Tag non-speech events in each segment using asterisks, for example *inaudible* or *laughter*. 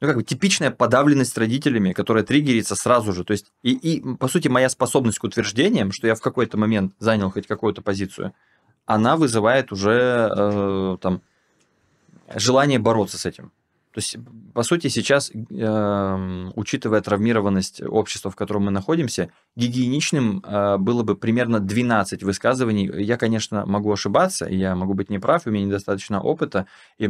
ну, как бы типичная подавленность родителями, которая триггерится сразу же. То есть, и, и, по сути, моя способность к утверждениям, что я в какой-то момент занял хоть какую-то позицию, она вызывает уже э, там желание бороться с этим. То есть, по сути, сейчас, э, учитывая травмированность общества, в котором мы находимся, гигиеничным э, было бы примерно 12 высказываний. Я, конечно, могу ошибаться, я могу быть неправ, у меня недостаточно опыта, и,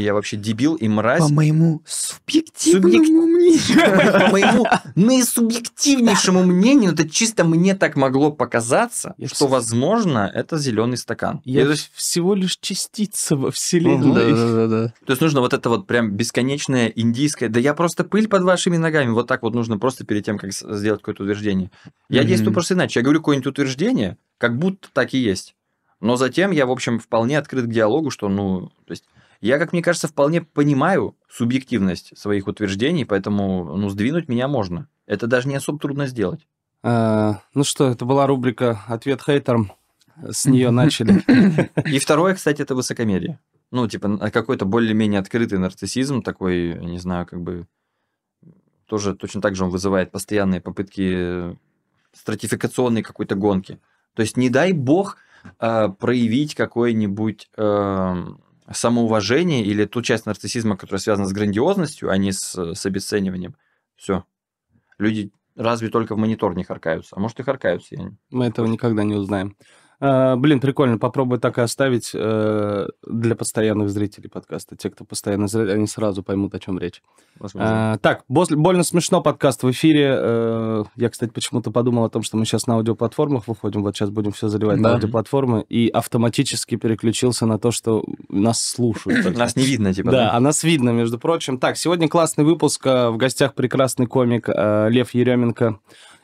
я вообще дебил и мразь. По моему субъективному Субъек... мнению. По моему наисубъективнейшему мнению, это чисто мне так могло показаться, что, возможно, это зеленый стакан. Я всего лишь частица во Вселенной. То есть нужно вот это вот прям без бесконечная индийская, да я просто пыль под вашими ногами, вот так вот нужно просто перед тем, как сделать какое-то утверждение. Я mm-hmm. действую просто иначе. Я говорю какое-нибудь утверждение, как будто так и есть. Но затем я, в общем, вполне открыт к диалогу, что, ну, то есть я, как мне кажется, вполне понимаю субъективность своих утверждений, поэтому, ну, сдвинуть меня можно. Это даже не особо трудно сделать. А, ну что, это была рубрика «Ответ хейтерам». С нее *laughs* начали. И второе, кстати, это высокомерие ну, типа, а какой-то более-менее открытый нарциссизм такой, не знаю, как бы, тоже точно так же он вызывает постоянные попытки э, стратификационной какой-то гонки. То есть, не дай бог э, проявить какое-нибудь э, самоуважение или ту часть нарциссизма, которая связана с грандиозностью, а не с, э, с обесцениванием. Все. Люди разве только в монитор не харкаются. А может, и харкаются. Я Мы этого никогда не узнаем. А, блин, прикольно. Попробую так и оставить э, для постоянных зрителей подкаста. Те, кто постоянно зрители, они сразу поймут, о чем речь. Возможно. А, так, больно смешно подкаст в эфире. Э, я, кстати, почему-то подумал о том, что мы сейчас на аудиоплатформах выходим. Вот сейчас будем все заливать да. на аудиоплатформы. И автоматически переключился на то, что нас слушают. *clears throat* Нас не видно, типа. Да, а нас видно, между прочим. Так, сегодня классный выпуск. Э, в гостях прекрасный комик Лев Еременко.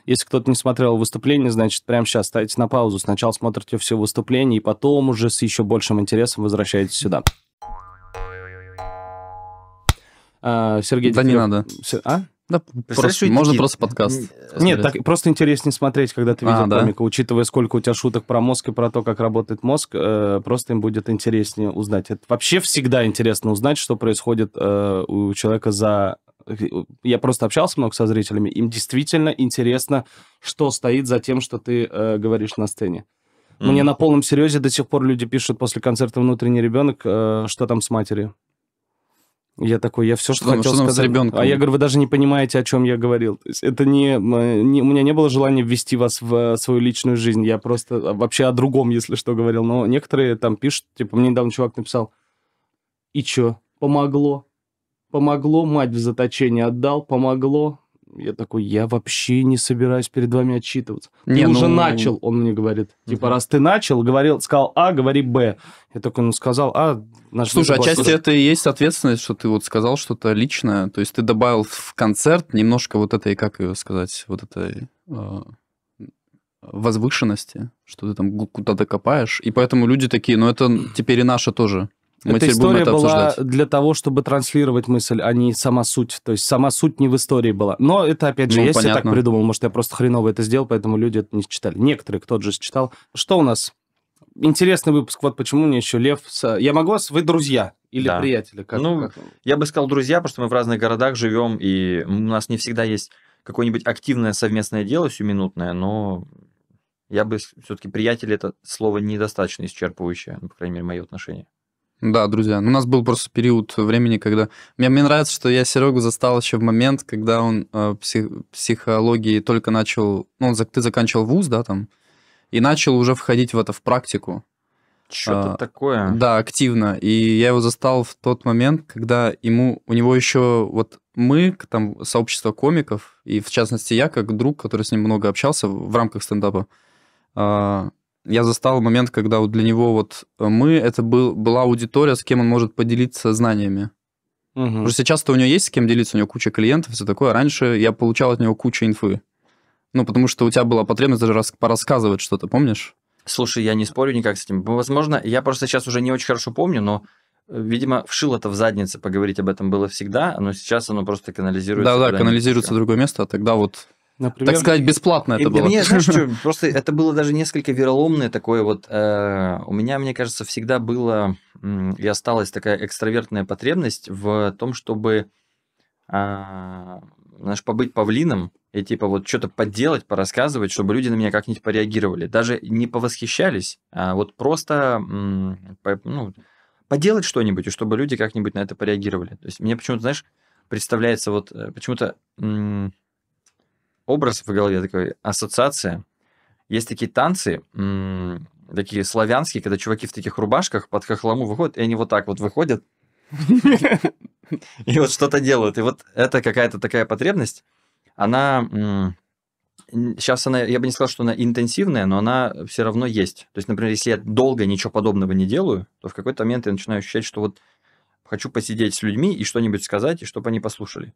Если кто-то не смотрел выступление, значит, прямо сейчас ставите на паузу. Сначала смотрите все выступление и потом уже с еще большим интересом возвращаетесь сюда. А, Сергей Да Дегтярев... не надо. А? Да, просто, можно гид. просто подкаст. Нет, так, просто интереснее смотреть, когда ты видел а, да? Учитывая, сколько у тебя шуток про мозг и про то, как работает мозг, э, просто им будет интереснее узнать. Это вообще всегда интересно узнать, что происходит э, у человека за я просто общался много со зрителями, им действительно интересно, что стоит за тем, что ты э, говоришь на сцене. Mm. Мне на полном серьезе до сих пор люди пишут после концерта «Внутренний ребенок», э, что там с матерью. Я такой, я все, что, что хотел что сказать. А я говорю, вы даже не понимаете, о чем я говорил. То есть это не, не... У меня не было желания ввести вас в э, свою личную жизнь. Я просто а, вообще о другом, если что, говорил. Но некоторые там пишут, типа, мне недавно чувак написал, и чё, помогло? Помогло, мать в заточение отдал, помогло. Я такой, я вообще не собираюсь перед вами отчитываться. Не, ты ну... уже начал, ну. он мне говорит. Угу. Типа, раз ты начал, говорил, сказал А, говори Б. Я такой, ну, сказал А. Наш Слушай, отчасти слушать. это и есть ответственность, что ты вот сказал что-то личное. То есть ты добавил в концерт немножко вот этой, как ее сказать, вот этой а, возвышенности, что ты там куда-то копаешь. И поэтому люди такие, ну это теперь и наше тоже. Мы Эта история это была для того, чтобы транслировать мысль, а не сама суть. То есть сама суть не в истории была. Но это, опять же, ну, я понятно. себе так придумал. Может, я просто хреново это сделал, поэтому люди это не читали. Некоторые кто-то же считал. Что у нас? Интересный выпуск. Вот почему мне еще Лев... Я могу вас... Вы друзья или да. приятели? Как, ну, как? я бы сказал друзья, потому что мы в разных городах живем, и у нас не всегда есть какое-нибудь активное совместное дело сиюминутное, но я бы все-таки приятель это слово недостаточно исчерпывающее, ну, по крайней мере, мое отношение. Да, друзья. У нас был просто период времени, когда... Мне, мне нравится, что я Серегу застал еще в момент, когда он э, псих, психологии только начал... Ну, ты заканчивал вуз, да, там? И начал уже входить в это, в практику. Что-то а, такое. Да, активно. И я его застал в тот момент, когда ему... У него еще вот мы, там, сообщество комиков, и в частности я, как друг, который с ним много общался в рамках стендапа, а, я застал момент, когда вот для него вот э, мы, это был, была аудитория, с кем он может поделиться знаниями. Угу. Потому что сейчас-то у него есть с кем делиться, у него куча клиентов, все такое. раньше я получал от него кучу инфы. Ну, потому что у тебя была потребность даже рас- порассказывать что-то, помнишь? Слушай, я не спорю никак с этим. Возможно, я просто сейчас уже не очень хорошо помню, но э, видимо, вшило-то в заднице поговорить об этом было всегда, но сейчас оно просто канализируется. Да-да, канализируется в другое место, а тогда вот Например, так сказать, бесплатно это и, было. Мне, знаешь, что, *laughs* просто это было даже несколько вероломное такое вот... Э, у меня, мне кажется, всегда было э, и осталась такая экстравертная потребность в том, чтобы, э, знаешь, побыть павлином и типа вот что-то подделать, порассказывать, чтобы люди на меня как-нибудь пореагировали. Даже не повосхищались, а вот просто... Э, по, ну, поделать что-нибудь, и чтобы люди как-нибудь на это пореагировали. То есть мне почему-то, знаешь, представляется вот э, почему-то... Э, образ в голове, такой ассоциация. Есть такие танцы, м- такие славянские, когда чуваки в таких рубашках под хохлому выходят, и они вот так вот выходят, и вот что-то делают. И вот это какая-то такая потребность, она... Сейчас она, я бы не сказал, что она интенсивная, но она все равно есть. То есть, например, если я долго ничего подобного не делаю, то в какой-то момент я начинаю ощущать, что вот хочу посидеть с людьми и что-нибудь сказать, и чтобы они послушали.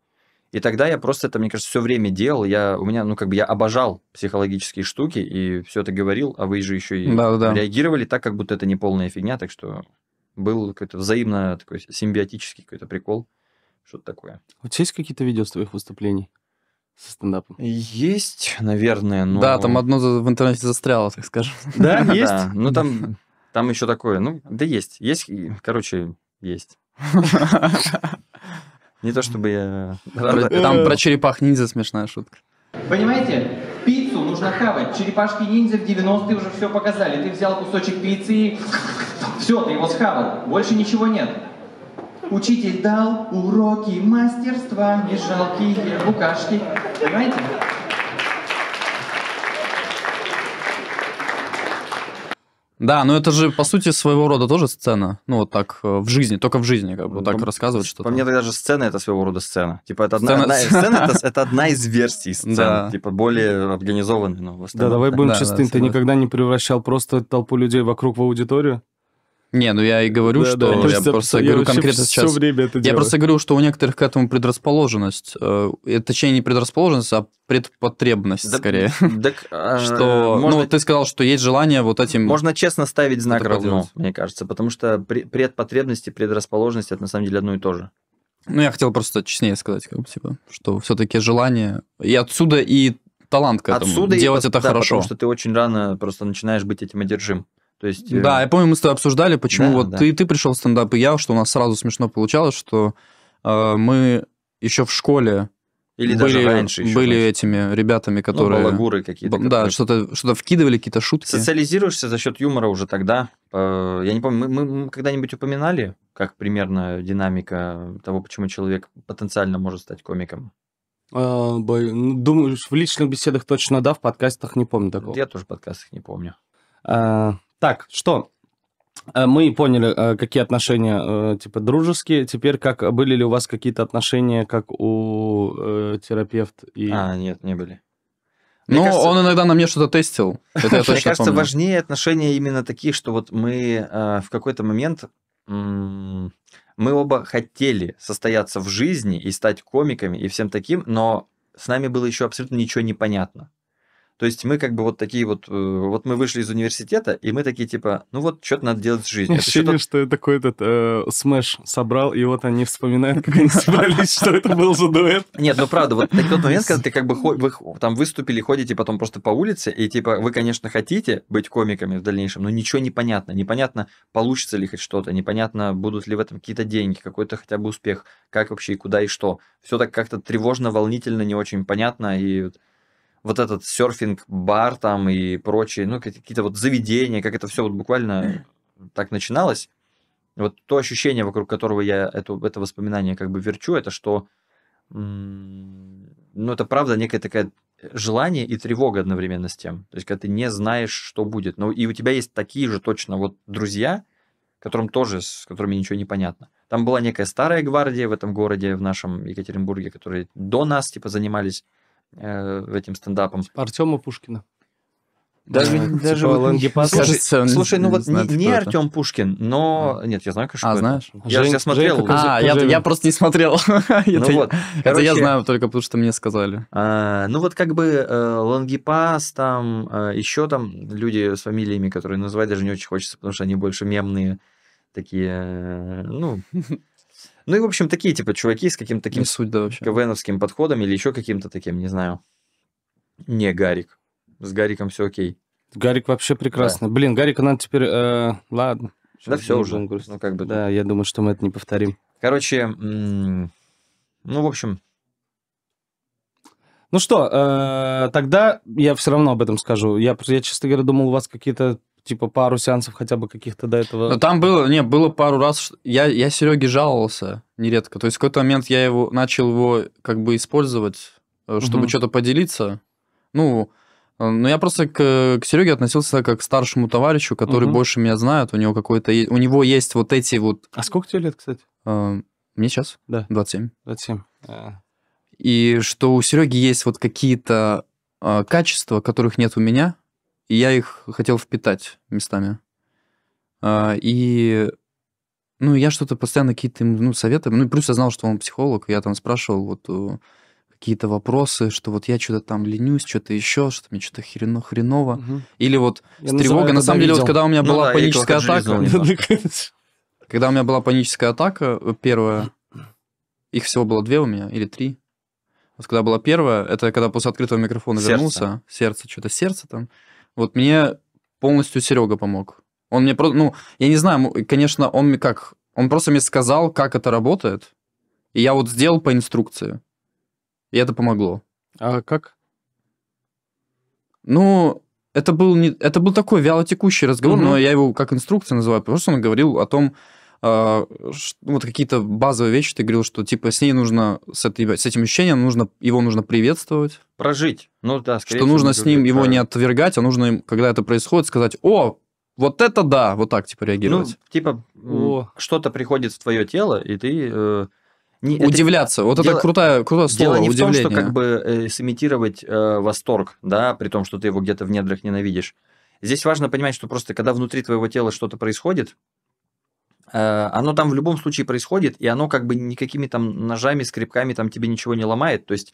И тогда я просто это, мне кажется, все время делал. Я, у меня, ну, как бы я обожал психологические штуки и все это говорил, а вы же еще и да, да. реагировали так, как будто это не полная фигня. Так что был какой-то взаимно такой симбиотический какой-то прикол, что-то такое. У тебя есть какие-то видео с твоих выступлений? со стендапом? Есть, наверное, но... Да, там одно в интернете застряло, так скажем. Да, *laughs* есть? Ну, там, там еще такое. Ну, да есть. Есть, короче, есть. *laughs* Не то чтобы я... Э, там э. про черепах ниндзя смешная шутка. Понимаете, пиццу нужно хавать. Черепашки ниндзя в 90-е уже все показали. Ты взял кусочек пиццы и... Все, ты его схавал. Больше ничего нет. Учитель дал уроки мастерства, не жалкие букашки. Понимаете? Да, но это же, по сути, своего рода тоже сцена. Ну, вот так э, в жизни, только в жизни, как бы вот так по, рассказывать что-то. По мне тогда же сцена это своего рода сцена. Типа, это одна, сцена... одна *laughs* сцена это, это одна из версий сцены. Да. Типа, более организованной. Ну, да, давай будем да, честны. Да, ты никогда не превращал просто толпу людей вокруг в аудиторию? Не, ну я и говорю, да, что да, я, просто, просто я говорю конкретно все сейчас. Время это я делаю. просто говорю, что у некоторых к этому предрасположенность. Э, э точнее, не предрасположенность, а предпотребность да, скорее. Так, *laughs* а, что, можно, ну, ты сказал, что есть желание вот этим... Можно честно ставить знак равно, мне кажется, потому что предпотребность и предрасположенность это на самом деле одно и то же. Ну, я хотел просто честнее сказать, как бы, типа, что все-таки желание... И отсюда и талант к этому. Отсюда делать и, это да, хорошо. Потому что ты очень рано просто начинаешь быть этим одержим. То есть, э, да, я помню, мы с тобой обсуждали, почему да, вот да. Ты, ты пришел в стендап, и я, что у нас сразу смешно получалось, что э, мы еще в школе или были, даже раньше еще были раз. этими ребятами, ну, которые... Ну, балагуры какие-то. Которые... Да, что-то что то вкидывали, какие-то шутки. Социализируешься за счет юмора уже тогда. Э, я не помню, мы, мы когда-нибудь упоминали, как примерно динамика того, почему человек потенциально может стать комиком? Э, ну, думаю, в личных беседах точно да, в подкастах не помню такого. Я тоже в подкастах не помню. Так, что? Э, мы поняли, э, какие отношения, э, типа, дружеские. Теперь, как были ли у вас какие-то отношения, как у э, терапевт и... А, нет, не были. Ну, он иногда на мне что-то тестил. Это я точно Мне кажется, помню. важнее отношения именно такие, что вот мы э, в какой-то момент... мы оба хотели состояться в жизни и стать комиками и всем таким, но с нами было еще абсолютно ничего не понятно. То есть мы как бы вот такие вот, э, вот мы вышли из университета, и мы такие типа, ну вот что-то надо делать с жизнью. Ощущение, это что я такой этот э, собрал, и вот они вспоминают, как они *laughs* собрались, что это был за дуэт. Нет, ну правда, вот тот момент, когда ты как бы вы, *laughs* там выступили, ходите потом просто по улице, и типа вы, конечно, хотите быть комиками в дальнейшем, но ничего не понятно. Непонятно, получится ли хоть что-то, непонятно, будут ли в этом какие-то деньги, какой-то хотя бы успех, как вообще и куда и что. Все так как-то тревожно, волнительно, не очень понятно, и вот этот серфинг-бар там и прочие, ну, какие-то вот заведения, как это все вот буквально так начиналось. Вот то ощущение, вокруг которого я это это воспоминание как бы верчу, это что, ну, это правда некая такая желание и тревога одновременно с тем. То есть, когда ты не знаешь, что будет. Ну, и у тебя есть такие же точно вот друзья, которым тоже, с которыми ничего не понятно. Там была некая старая гвардия в этом городе, в нашем Екатеринбурге, которые до нас, типа, занимались э, этим стендапом. Типа Артема Пушкина. Даже, да, типа даже типа вот, Лэнги слушай, слушай, ну вот не, не Артем Пушкин, но... А. Нет, я знаю, конечно, А, знаешь? Я Жень, же смотрел. Жень, а, я, я просто не смотрел. это, *laughs* ну вот. Короче, это я знаю только потому, что мне сказали. А, ну вот как бы э, Лангипас, там э, еще там люди с фамилиями, которые называть даже не очень хочется, потому что они больше мемные такие, э, ну... *laughs* Ну и, в общем, такие, типа, чуваки с каким-то таким не суть, да, вообще. КВНовским подходом или еще каким-то таким, не знаю. Не Гарик. С Гариком все окей. Гарик вообще прекрасно. Да. Блин, Гарика надо теперь... Э, ладно. да все уже. Ну, как бы, да, я думаю, что мы это не повторим. Короче, ну, в общем... Ну что, э, тогда я все равно об этом скажу. Я, я, честно говоря, думал, у вас какие-то типа пару сеансов хотя бы каких-то до этого. Но там было, не, было пару раз, что... я, я Сереге жаловался нередко. То есть в какой-то момент я его начал его как бы использовать, э, чтобы угу. что-то поделиться. Ну, э, но я просто к, к Сереге относился как к старшему товарищу, который угу. больше меня знает. У него какой-то, у него есть вот эти вот. А сколько тебе лет, кстати? Э, мне сейчас? Да. 27. 27. А. И что у Сереги есть вот какие-то качества, которых нет у меня и я их хотел впитать местами. А, и ну, я что-то постоянно какие-то ну, советы... Ну, плюс я знал, что он психолог, и я там спрашивал вот э, какие-то вопросы, что вот я что-то там ленюсь, что-то еще, что мне что-то хрено хреново. Угу. Или вот я с тревогой. На самом видел. деле, вот когда у меня ну, была да, паническая атака... *laughs* Когда у меня была паническая атака, э, первая, их всего было две у меня, или три. Вот когда была первая, это когда после открытого микрофона сердце. вернулся, сердце, что-то сердце там. Вот мне полностью Серега помог. Он мне просто, ну, я не знаю, конечно, он мне как, он просто мне сказал, как это работает, и я вот сделал по инструкции. И это помогло. А как? Ну, это был, не, это был такой вялотекущий разговор, угу. но я его как инструкция называю, потому что он говорил о том, а, ну, вот какие-то базовые вещи ты говорил, что типа с ней нужно, с, этой, с этим ощущением нужно, его нужно приветствовать. Прожить. Ну да, Что нужно с ним его не отвергать, а нужно, им, когда это происходит, сказать, о, вот это да, вот так типа реагировать. Ну, типа, о. что-то приходит в твое тело, и ты... Э, не, удивляться. Это, вот дело, это крутое, крутое слово, дело не удивление. в том, что как бы э, сымитировать э, восторг, да, при том, что ты его где-то в недрах ненавидишь. Здесь важно понимать, что просто когда внутри твоего тела что-то происходит, Э, оно там в любом случае происходит, и оно как бы никакими там ножами, скребками там тебе ничего не ломает. То есть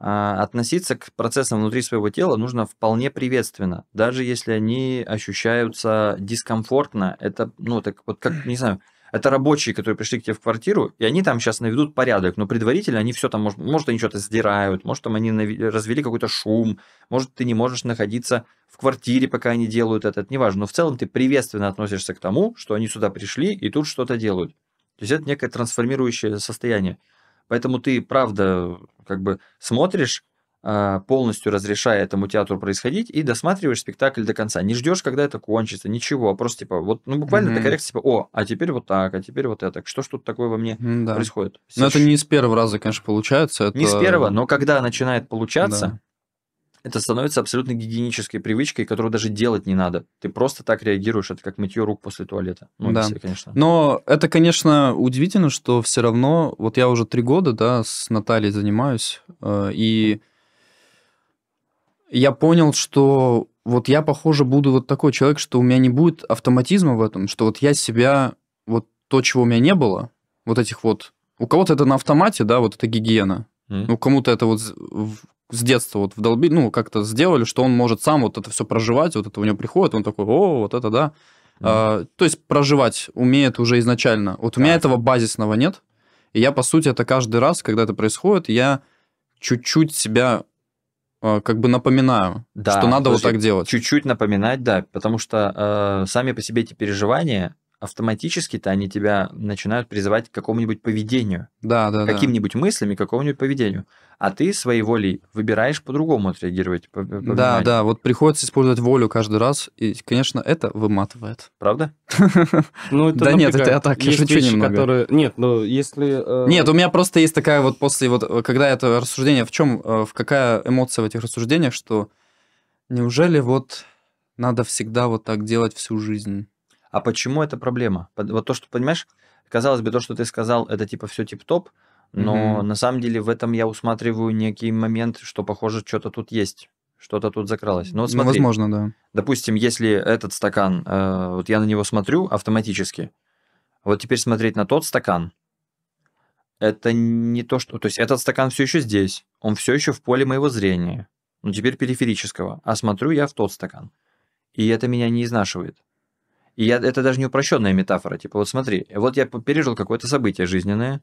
э, относиться к процессам внутри своего тела нужно вполне приветственно, даже если они ощущаются дискомфортно. Это, ну, так вот как, не знаю, это рабочие, которые пришли к тебе в квартиру, и они там сейчас наведут порядок, но предварительно они все там, может, может они что-то сдирают, может, там они развели какой-то шум, может, ты не можешь находиться в квартире, пока они делают это, это неважно. Но в целом ты приветственно относишься к тому, что они сюда пришли и тут что-то делают. То есть это некое трансформирующее состояние. Поэтому ты, правда, как бы смотришь а, полностью разрешая этому театру происходить, и досматриваешь спектакль до конца. Не ждешь, когда это кончится, ничего, а просто типа, вот, ну, буквально mm-hmm. до коррекции, типа, о, а теперь вот так, а теперь вот это. Что ж тут такое во мне mm-hmm, происходит? Сейчас... Ну, но это не с первого раза, конечно, получается. Это... Не с первого, но когда начинает получаться, да. это становится абсолютно гигиенической привычкой, которую даже делать не надо. Ты просто так реагируешь, это как мытье рук после туалета. Ну, да. все, конечно. Но это, конечно, удивительно, что все равно, вот я уже три года, да, с Натальей занимаюсь, э, и... mm я понял, что вот я, похоже, буду вот такой человек, что у меня не будет автоматизма в этом, что вот я себя, вот то, чего у меня не было, вот этих вот... У кого-то это на автомате, да, вот это гигиена. Mm. Ну, кому-то это вот с детства вот вдолбили, ну, как-то сделали, что он может сам вот это все проживать, вот это у него приходит, он такой, о, вот это да. Mm. А, то есть проживать умеет уже изначально. Вот у меня этого базисного нет, и я, по сути, это каждый раз, когда это происходит, я чуть-чуть себя Э, как бы напоминаю, да, что надо вот так делать. Чуть-чуть напоминать, да, потому что э, сами по себе эти переживания, автоматически-то они тебя начинают призывать к какому-нибудь поведению. Да, да, Каким-нибудь да. мыслями, к какому-нибудь поведению. А ты своей волей выбираешь по-другому отреагировать. По -по да, да, вот приходится использовать волю каждый раз, и, конечно, это выматывает. Правда? *laughs* Ну, это, да нет, это я так, я шучу немного. Нет, ну, если... Э, нет, у меня просто есть такая вот после, вот, э, когда это рассуждение, в чем, э, в какая эмоция в этих рассуждениях, что неужели вот надо всегда вот так делать всю жизнь? А почему это проблема? Вот то, что, понимаешь, казалось бы, то, что ты сказал, это типа все тип-топ, но mm на самом деле в этом я усматриваю некий момент, что, похоже, что-то тут есть, что-то тут закралось. Но ну, вот смотри, ну, возможно, да. Допустим, если этот стакан, э, вот я на него смотрю автоматически, вот теперь смотреть на тот стакан, это не то, что... То есть этот стакан все еще здесь, он все еще в поле моего зрения, но ну, теперь периферического, а смотрю я в тот стакан. И это меня не изнашивает. И я, это даже не упрощенная метафора. Типа, вот смотри, вот я пережил какое-то событие жизненное,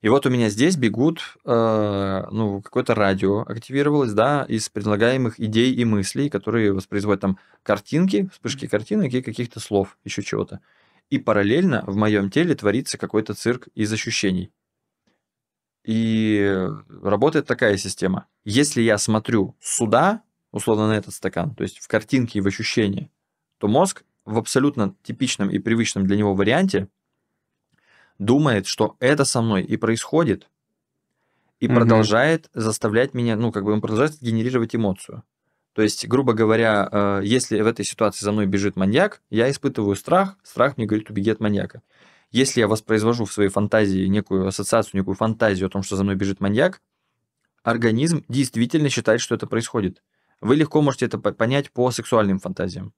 и вот у меня здесь бегут, э, ну, какое-то радио активировалось, да, из предлагаемых идей и мыслей, которые воспроизводят там картинки, вспышки картинок и каких-то слов, еще чего-то. И параллельно в моем теле творится какой-то цирк из ощущений. И работает такая система. Если я смотрю сюда, условно, на этот стакан, то есть в картинке и в ощущении, то мозг в абсолютно типичном и привычном для него варианте думает, что это со мной и происходит, и угу. продолжает заставлять меня, ну, как бы он продолжает генерировать эмоцию. То есть, грубо говоря, э, если в этой ситуации за мной бежит маньяк, я испытываю страх, страх мне говорит, убеги от маньяка. Если я воспроизвожу в своей фантазии некую ассоциацию, некую фантазию о том, что за мной бежит маньяк, организм действительно считает, что это происходит. Вы легко можете это понять по сексуальным фантазиям.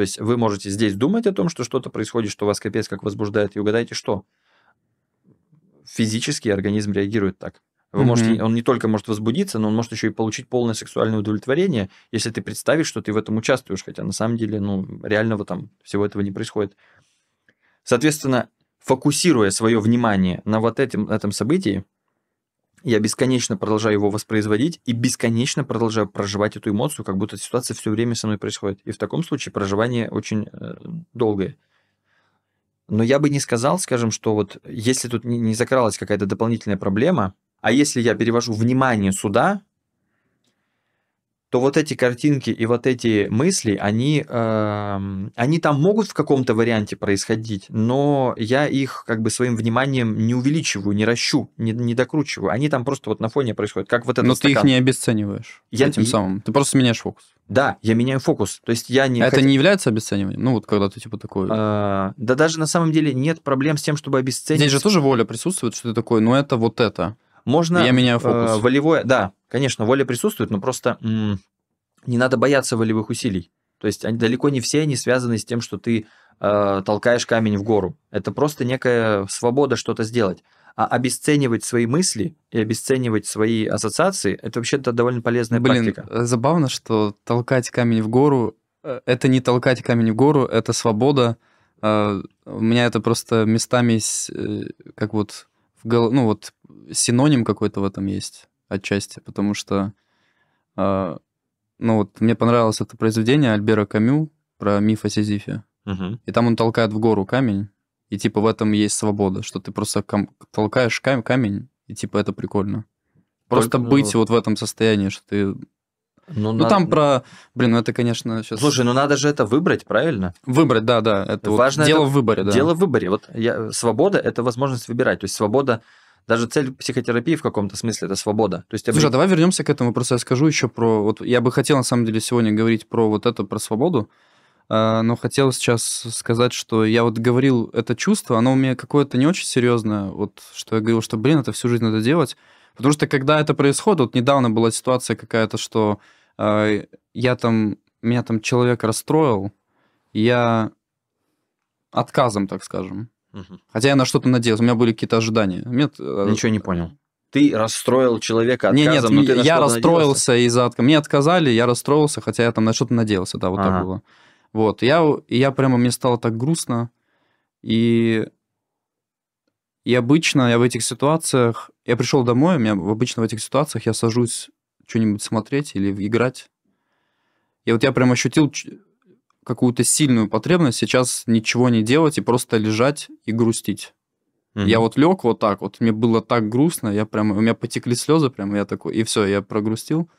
То есть вы можете здесь думать о том, что что-то происходит, что вас капец как возбуждает, и угадайте, что физически организм реагирует так. Вы mm-hmm. можете, он не только может возбудиться, но он может еще и получить полное сексуальное удовлетворение, если ты представишь, что ты в этом участвуешь, хотя на самом деле, ну, реального там всего этого не происходит. Соответственно, фокусируя свое внимание на вот этим этом событии, я бесконечно продолжаю его воспроизводить и бесконечно продолжаю проживать эту эмоцию, как будто ситуация все время со мной происходит. И в таком случае проживание очень э, долгое. Но я бы не сказал, скажем, что вот если тут не закралась какая-то дополнительная проблема, а если я перевожу внимание сюда, то вот эти картинки и вот эти мысли, они, э, они там могут в каком-то варианте происходить, но я их как бы своим вниманием не увеличиваю, не ращу, не, не докручиваю. Они там просто вот на фоне происходят, как вот этот Но стакан. ты их не обесцениваешь я... этим самым. Ты просто меняешь фокус. Да, я меняю фокус. То есть я не... А это хот... не является обесцениванием? Ну вот когда ты типа такой... А, да даже на самом деле нет проблем с тем, чтобы обесценить... Здесь же тоже воля присутствует, что ты такой, но «Ну, это вот это. Можно... Я меняю э, фокус. Э, волевое, да, конечно, воля присутствует, но просто м- не надо бояться волевых усилий. То есть они, далеко не все они связаны с тем, что ты э, толкаешь камень в гору. Это просто некая свобода что-то сделать. А обесценивать свои мысли и обесценивать свои ассоциации – это вообще-то довольно полезная Блин, практика. Э, забавно, что толкать камень в гору э, – это не толкать камень в гору, это свобода. У меня это просто местами как вот в гол... ну вот синоним какой-то в этом есть отчасти, потому что, э, ну вот, мне понравилось это произведение Альбера Камю про миф о Сизифе. Угу. И там он толкает в гору камень, и типа в этом есть свобода, что ты просто кам- толкаешь кам- камень, и типа это прикольно. Просто Только, быть ну... вот в этом состоянии, что ты ну, ну надо... там про, блин, ну это конечно сейчас. Слушай, ну надо же это выбрать, правильно? Выбрать, да, да. Это важно. Вот дело это... в выборе, да. Дело в выборе. Вот я... свобода это возможность выбирать, то есть свобода даже цель психотерапии в каком-то смысле это свобода. То есть, Слушай, а давай вернемся к этому. Просто я скажу еще про. Вот я бы хотел на самом деле сегодня говорить про вот это, про свободу. А, но хотел сейчас сказать, что я вот говорил это чувство, оно у меня какое-то не очень серьезное, вот что я говорил, что, блин, это всю жизнь надо делать. Потому что когда это происходит, вот недавно была ситуация какая-то, что э, я там, меня там человек расстроил, я отказом, так скажем, Угу. Хотя я на что-то надеялся, у меня были какие-то ожидания. Нет, э, Ничего не понял. Ты расстроил человека отказом, нет, нет, но ты на я расстроился из-за отказа. Мне отказали, я расстроился, хотя я там на что-то надеялся, да, вот ага. так было. Вот, я, я прямо, мне стало так грустно, и, и обычно я в этих ситуациях, я пришел домой, у меня обычно в этих ситуациях я сажусь что-нибудь смотреть или играть, и вот я прям ощутил какую-то сильную потребность сейчас ничего не делать и просто лежать и грустить. Mm-hmm. Я вот лег вот так вот, мне было так грустно, я прям, у меня потекли слезы прям, я такой, и все, я прогрустил,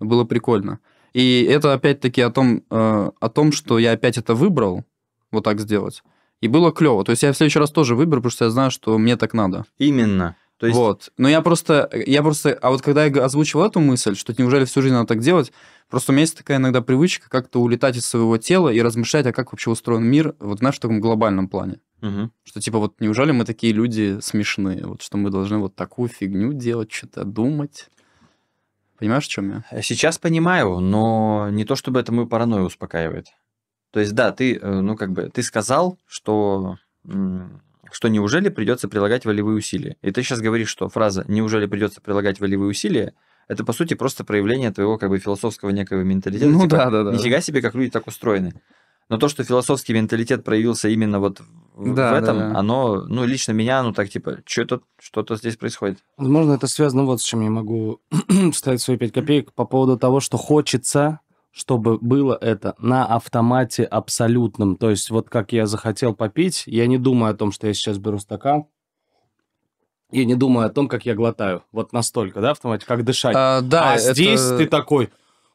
было прикольно. И это опять-таки о том, э, о том, что я опять это выбрал, вот так сделать. И было клево. То есть я в следующий раз тоже выберу, потому что я знаю, что мне так надо. Именно. То есть... Вот. Но я просто, я просто, а вот когда я озвучивал эту мысль, что неужели всю жизнь надо так делать, просто у меня есть такая иногда привычка как-то улетать из своего тела и размышлять, а как вообще устроен мир, вот знаешь, в таком глобальном плане. Угу. Что типа вот неужели мы такие люди смешные, вот что мы должны вот такую фигню делать, что-то думать. Понимаешь, в чем я? Э, сейчас понимаю, но не то чтобы это мою паранойю успокаивает. То есть, да, ты, э, ну, как бы, ты сказал, что что неужели придется прилагать волевые усилия. И ты сейчас говоришь, что фраза «неужели придется прилагать волевые усилия» это, по сути, просто проявление твоего как бы философского некого менталитета. Ну типа, да, да, да. Нифига себе, как люди так устроены. Но то, что философский менталитет проявился именно вот да, в этом, да, да. оно, ну, лично меня, ну, так, типа, что-то, что-то здесь происходит. Возможно, это связано вот с чем я могу *clears throat* вставить свои пять копеек по поводу того, что хочется чтобы было это на автомате абсолютном. То есть вот как я захотел попить, я не думаю о том, что я сейчас беру стакан, я не думаю о том, как я глотаю. Вот настолько, да, в автомате, как дышать. А, да, а это... здесь ты такой,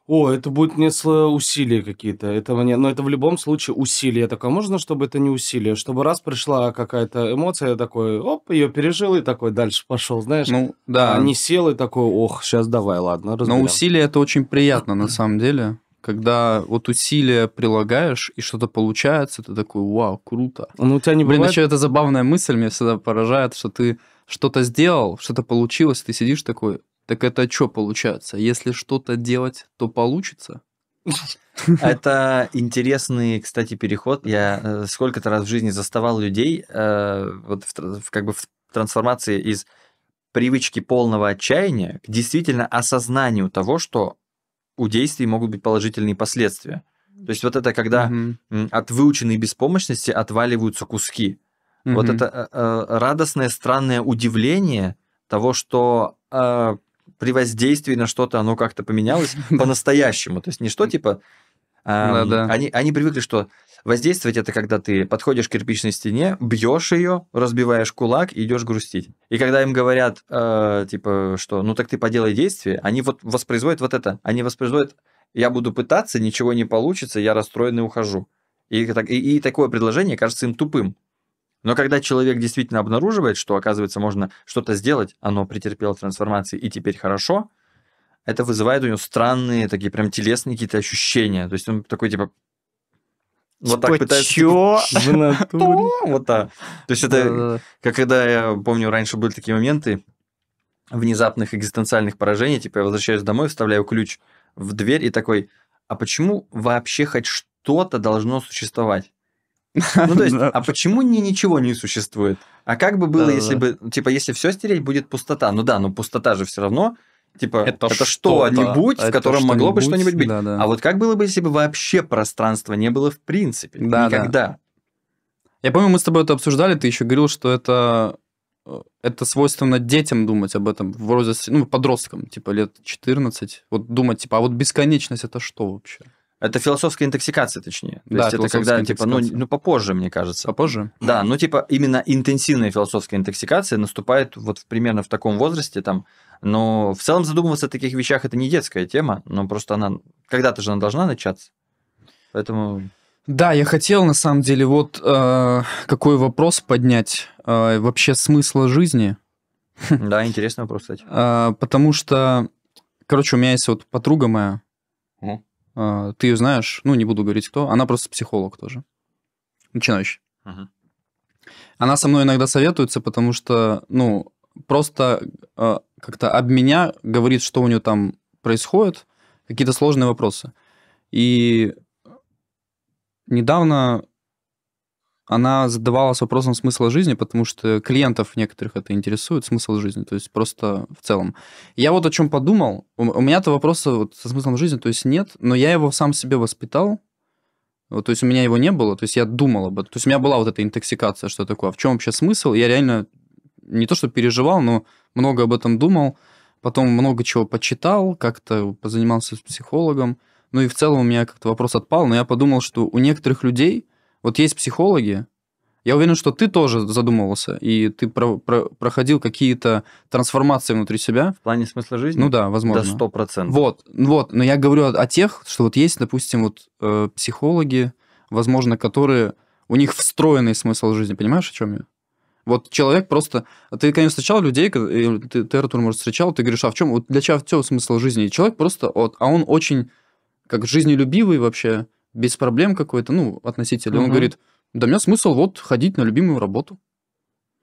о, это будет мне усилия какие-то. Это мне... Но это в любом случае усилие. Я такой, «А можно, чтобы это не усилие? Чтобы раз пришла какая-то эмоция, я такой, оп, ее пережил и такой дальше пошел, знаешь? Ну, да. А не сел и такой, ох, сейчас давай, ладно, разберем. Но усилие это очень приятно, на *clears throat* самом деле когда вот усилия прилагаешь и что-то получается, ты такой, вау, круто. Ну, у тебя не Блин, бывает... еще это забавная мысль, меня всегда поражает, что ты что-то сделал, что-то получилось, ты сидишь такой, так это что получается? Если что-то делать, то получится? *laughs* Это интересный, кстати, переход. Я э, сколько-то раз в жизни заставал людей э, вот в, как бы в трансформации из привычки полного отчаяния к действительно осознанию того, что у действий могут быть положительные последствия. То есть вот это когда угу. от выученной беспомощности отваливаются куски. Угу. Вот это э, э, радостное, странное удивление того, что э, при воздействии на что-то оно как-то поменялось *laughs* по-настоящему. То есть не что типа... А, да, они привыкли, что Воздействовать это когда ты подходишь к кирпичной стене, бьешь ее, разбиваешь кулак и идешь грустить. И когда им говорят, э, типа, что ну так ты поделай действие, они вот воспроизводят вот это. Они воспроизводят, я буду пытаться, ничего не получится, я расстроенный ухожу. И, так, и, и такое предложение кажется им тупым. Но когда человек действительно обнаруживает, что, оказывается, можно что-то сделать, оно претерпело трансформации и теперь хорошо, это вызывает у него странные такие прям телесные какие-то ощущения. То есть он такой типа, вот так типа, пытается... Чё? *laughs* В *laughs* Вот так. То есть это, как когда я помню, раньше были такие моменты внезапных экзистенциальных поражений, типа я возвращаюсь домой, вставляю ключ в дверь и такой, а почему вообще хоть что-то должно существовать? *laughs* Ну, то есть, а почему не ничего не существует? А как бы было, если бы, типа, если все стереть, будет пустота? Ну да, но пустота же все равно Типа, это, это что-нибудь, в котором что могло бы что-нибудь быть. Да, да. А вот как было бы, если бы вообще пространства не было в принципе? Да, никогда. Да. Я помню, мы с тобой это обсуждали, ты еще говорил, что это э, это свойственно детям думать об этом в возрасте, ну, подросткам, типа лет 14, вот думать, типа, а вот бесконечность это что вообще? Это философская интоксикация, точнее. То да, есть это когда, типа, ну, ну, попозже, мне кажется. Попозже? Да, ну, типа, именно интенсивная философская интоксикация наступает вот примерно в таком возрасте, там, но в целом задумываться о таких вещах это не детская тема, но просто она, когда-то же она должна начаться. Поэтому... Да, я хотел на самом деле вот э, какой вопрос поднять. Э, вообще смысла жизни. Да, интересный вопрос, кстати. *laughs* Э, потому что, короче, у меня есть вот подруга моя, а, ты ее знаешь, ну, не буду говорить кто, она просто психолог тоже, начинающий. Uh-huh. Она со мной иногда советуется, потому что, ну, просто э, как-то об меня говорит, что у нее там происходит, какие-то сложные вопросы. И недавно она задавалась вопросом смысла жизни, потому что клиентов некоторых это интересует, смысл жизни, то есть просто в целом. Я вот о чем подумал, у меня-то вопроса вот со смыслом жизни, то есть нет, но я его сам себе воспитал, вот, то есть у меня его не было, то есть я думал об этом, то есть у меня была вот эта интоксикация, что такое, а в чем вообще смысл, я реально не то что переживал, но много об этом думал, потом много чего почитал, как-то позанимался с психологом, ну и в целом у меня как-то вопрос отпал, но я подумал, что у некоторых людей вот есть психологи, я уверен, что ты тоже задумывался, и ты про про проходил какие-то трансформации внутри себя. В плане смысла жизни? Ну да, возможно. До процентов. Вот, вот. Но я говорю о, о тех, что вот есть, допустим, вот э, психологи, возможно, которые... У них встроенный смысл жизни, понимаешь, о чем я? Вот человек просто... Ты, конечно, встречал людей, ты, ты Артур, может, встречал, ты говоришь, а в чем, вот для чего в смысл жизни? И человек просто... Вот, а он очень как жизнелюбивый вообще, без проблем какой-то, ну, относитель. Угу. Он говорит, да у меня смысл вот ходить на любимую работу.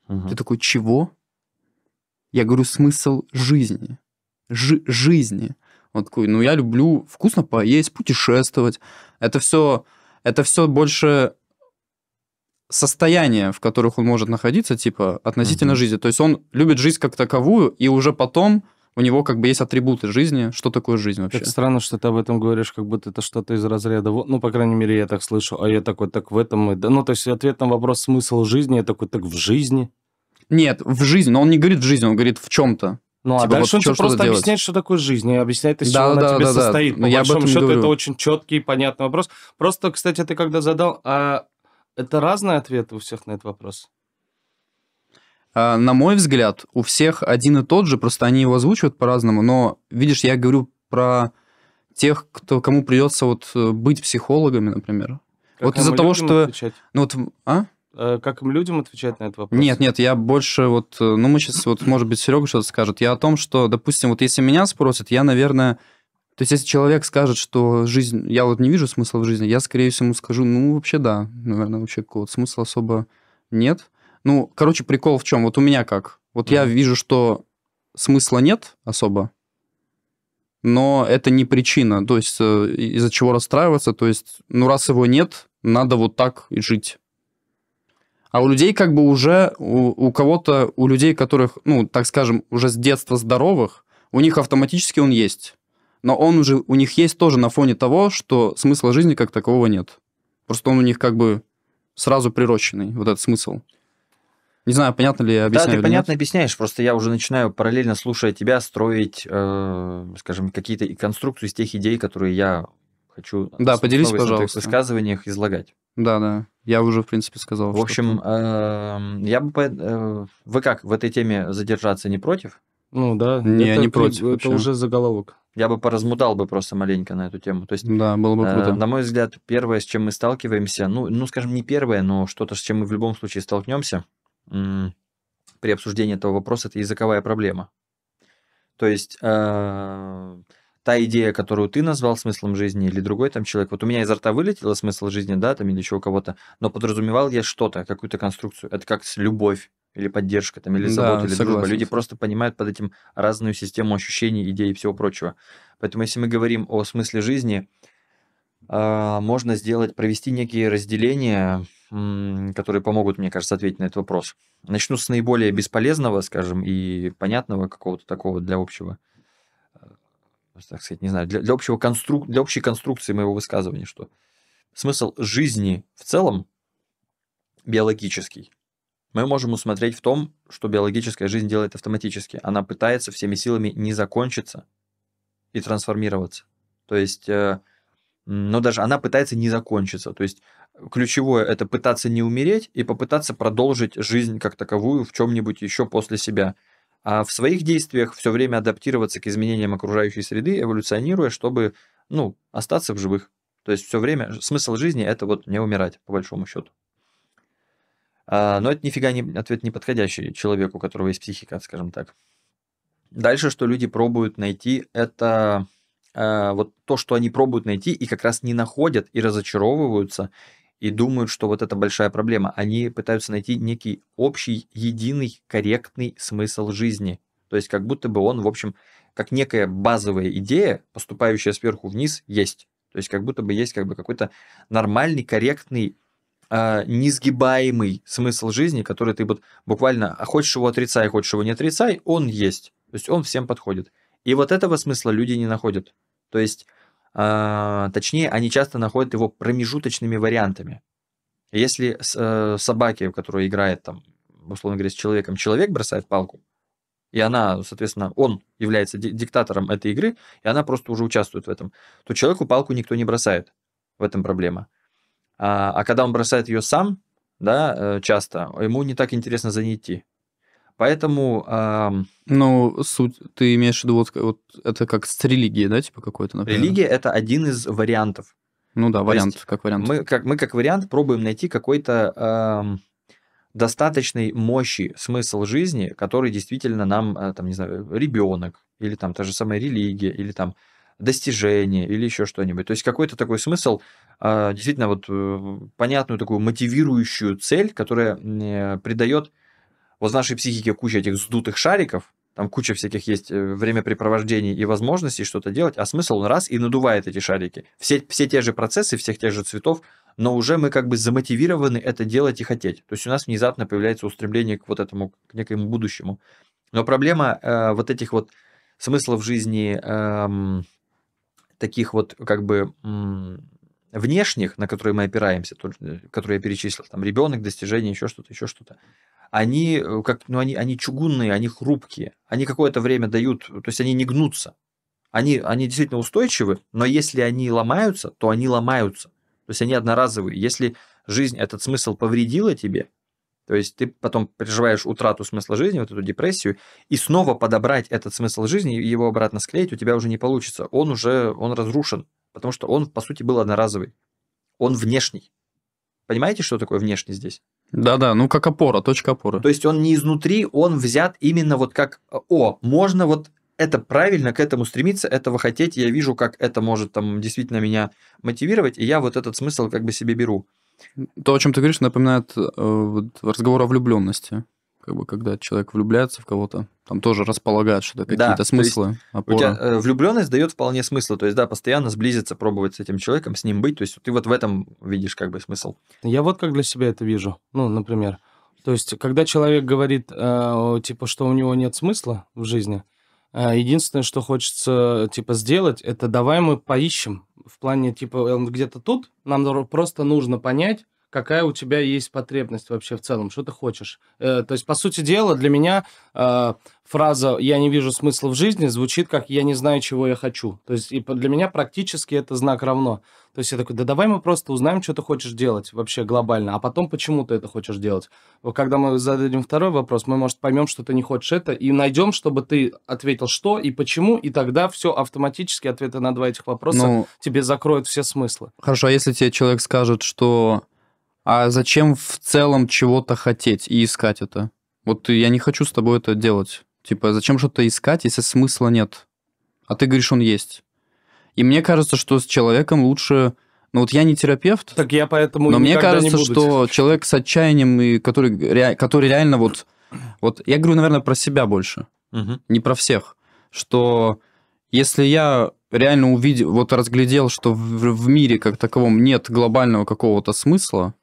Угу. Ты такой, чего? Я говорю, смысл жизни. Ж- жизни. Он такой, ну, я люблю вкусно поесть, путешествовать. Это все, это все больше состояния, в которых он может находиться, типа, относительно угу. жизни. То есть он любит жизнь как таковую, и уже потом у него как бы есть атрибуты жизни, что такое жизнь вообще. Как странно, что ты об этом говоришь, как будто это что-то из разряда, вот. ну, по крайней мере, я так слышу, а я такой, так в этом и... Да, ну, то есть ответ на вопрос смысл жизни, я такой, так в жизни? Нет, в жизни, но он не говорит в жизни, он говорит в чем-то. Ну, а типа, а дальше вот он тебе просто делать. объясняет, что такое жизнь, и объясняет, из да, чего да, она да, тебе да, состоит. Да. Ну, по я большому счету, говорю. это очень четкий и понятный вопрос. Просто, кстати, ты когда задал, а это разный ответ у всех на этот вопрос? А, на мой взгляд, у всех один и тот же, просто они его озвучивают по-разному, но, видишь, я говорю про тех, кто, кому придется вот э, быть психологами, например. Как вот из-за того, что... Отвечать? Ну вот, а? Э, как им людям отвечать на этот вопрос? Нет, нет, я больше вот, э, ну мы сейчас, вот, может быть, Серега что-то скажет. Я о том, что, допустим, вот если меня спросят, я, наверное, то есть, если человек скажет, что жизнь, я вот не вижу смысла в жизни, я, скорее всего, ему скажу, ну, вообще да, наверное, вообще какого-то смысла особо нет. Ну, короче, прикол в чем? Вот у меня как? Вот mm. я вижу, что смысла нет особо, но это не причина, то есть э, из-за чего расстраиваться, то есть, ну, раз его нет, надо вот так и жить. А у людей как бы уже, у, у кого-то, у людей, которых, ну, так скажем, уже с детства здоровых, у них автоматически он есть. Но он уже у них есть тоже на фоне того, что смысла жизни как такового нет. Просто он у них как бы сразу прироченный, вот этот смысл. Не знаю, понятно ли я объясняю. Да, ты понятно нет? объясняешь, просто я уже начинаю параллельно, слушая тебя, строить, э, скажем, какие-то конструкцию из тех идей, которые я хочу да, поделись, пожалуйста. в высказываниях излагать. Да, да. Я уже, в принципе, сказал. В общем, э, я бы... Э, вы как, в этой теме задержаться не против? Ну да. Не, это, не против. Это вообще. уже заголовок. Я бы поразмутал бы просто маленько на эту тему. То есть, да, было бы э, круто. Э, на мой взгляд, первое, с чем мы сталкиваемся, ну, ну, скажем, не первое, но что-то, с чем мы в любом случае столкнемся, при обсуждении этого вопроса, это языковая проблема. То есть э, та идея, которую ты назвал смыслом жизни или другой там человек, вот у меня изо рта вылетело смысл жизни, да, там или еще у кого-то, но подразумевал я что-то, какую-то конструкцию. Это как любовь или поддержка, там, или забота, да, или согласен. дружба. Люди просто понимают под этим разную систему ощущений, идей и всего прочего. Поэтому если мы говорим о смысле жизни, э, можно сделать, провести некие разделения которые помогут, мне кажется, ответить на этот вопрос. Начну с наиболее бесполезного, скажем, и понятного какого-то такого для общего, э, так сказать, не знаю, для, для, общего конструк... для общей конструкции моего высказывания, что смысл жизни в целом биологический. Мы можем усмотреть в том, что биологическая жизнь делает автоматически. Она пытается всеми силами не закончиться и трансформироваться. То есть э, но даже она пытается не закончиться. То есть э, ключевое это пытаться не умереть и попытаться продолжить жизнь как таковую в чем-нибудь еще после себя. А в своих действиях все время адаптироваться к изменениям окружающей среды, эволюционируя, чтобы ну, остаться в живых. То есть все время смысл жизни это вот не умирать, по большому счету. А, но это нифига не ответ не подходящий человеку, у которого есть психика, скажем так. Дальше, что люди пробуют найти, это Э, вот то, что они пробуют найти и как раз не находят и разочаровываются и думают, что вот это большая проблема. Они пытаются найти некий общий, единый, корректный смысл жизни. То есть как будто бы он, в общем, как некая базовая идея, поступающая сверху вниз, есть. То есть как будто бы есть как бы какой-то нормальный, корректный, э, несгибаемый смысл жизни, который ты вот буквально, «А хочешь его отрицай, хочешь его не отрицай, он есть. То есть он всем подходит. И вот этого смысла люди не находят. То есть, э, точнее, они часто находят его промежуточными вариантами. Если с, э, собаке, которая играет там, условно говоря, с человеком, человек бросает палку, и она, соответственно, он является диктатором этой игры, и она просто уже участвует в этом, то человеку палку никто не бросает. В этом проблема. А, а когда он бросает ее сам, да, э, часто, ему не так интересно за ней идти. Поэтому... Эм... Ну, суть, ты имеешь в виду, вот, вот это как с религией, да, типа какой-то, например? Религия – это один из вариантов. Ну да, вариант, есть, как вариант. Мы как, мы как вариант пробуем найти какой-то эм, достаточной мощи смысл жизни, который действительно нам, э, там, не знаю, ребенок, или там та же самая религия, или там достижение, или еще что-нибудь. То есть какой-то такой смысл, э, действительно вот э, понятную такую мотивирующую цель, которая э, придает вот в нашей психике куча этих сдутых шариков, там куча всяких есть э, времяпрепровождений и возможностей что-то делать, а смысл он раз и надувает эти шарики. Все, все те же процессы, всех тех же цветов, но уже мы как бы замотивированы это делать и хотеть. То есть у нас внезапно появляется устремление к вот этому, к некоему будущему. Но проблема э, вот этих вот смыслов жизни, э, таких вот как бы э, внешних, на которые мы опираемся, э, которые я перечислил, там ребенок, достижение, еще что-то, еще что-то, они, э, как, ну, они, они чугунные, они хрупкие, они какое-то время дают, то есть они не гнутся. Они, они действительно устойчивы, но если они ломаются, то они ломаются. То есть они одноразовые. Если жизнь этот смысл повредила тебе, то есть ты потом переживаешь утрату смысла жизни, вот эту депрессию, и снова подобрать этот смысл жизни и его обратно склеить у тебя уже не получится. Он уже, он разрушен, потому что он, по сути, был одноразовый. Он внешний. Понимаете, что такое внешний здесь? Да-да, ну как опора, точка опоры. То есть он не изнутри, он взят именно вот как, о, можно вот это правильно, к этому стремиться, этого хотеть, я вижу, как это может там действительно меня мотивировать, и я вот этот смысл как бы себе беру. То, о чем ты говоришь, напоминает э, разговор о влюбленности как бы, когда человек влюбляется в кого-то, там тоже располагает что-то, какие-то да, смыслы, опоры. У тебя, э, влюбленность дает вполне смысл, то есть, да, постоянно сблизиться, пробовать с этим человеком, с ним быть, то есть, ты вот в этом видишь как бы смысл. Я вот как для себя это вижу, ну, например, то есть, когда человек говорит, э, типа, что у него нет смысла в жизни, э, единственное, что хочется, типа, сделать, это давай мы поищем, в плане, типа, он где-то тут, нам просто нужно понять, какая у тебя есть потребность вообще в целом, что ты хочешь. Э, то есть, по сути дела, для меня э, фраза «я не вижу смысла в жизни» звучит как «я не знаю, чего я хочу». То есть, и для меня практически это знак равно. То есть, я такой, да давай мы просто узнаем, что ты хочешь делать вообще глобально, а потом почему ты это хочешь делать. Когда мы зададим второй вопрос, мы, может, поймем, что ты не хочешь это, и найдем, чтобы ты ответил что и почему, и тогда все автоматически ответы на два этих вопроса ну, тебе закроют все смыслы. Хорошо, а если тебе человек скажет, что а зачем в целом чего-то хотеть и искать это? Вот я не хочу с тобой это делать. Типа, зачем что-то искать, если смысла нет? А ты говоришь, он есть. И мне кажется, что с человеком лучше... Ну вот я не терапевт. Так я поэтому Но мне кажется, что человек с отчаянием, и который, ре... который реально вот... Вот я говорю, наверное, про себя больше. Угу. Не про всех. Что если я реально увидел, вот разглядел, что в, в мире как таковом нет глобального какого-то смысла,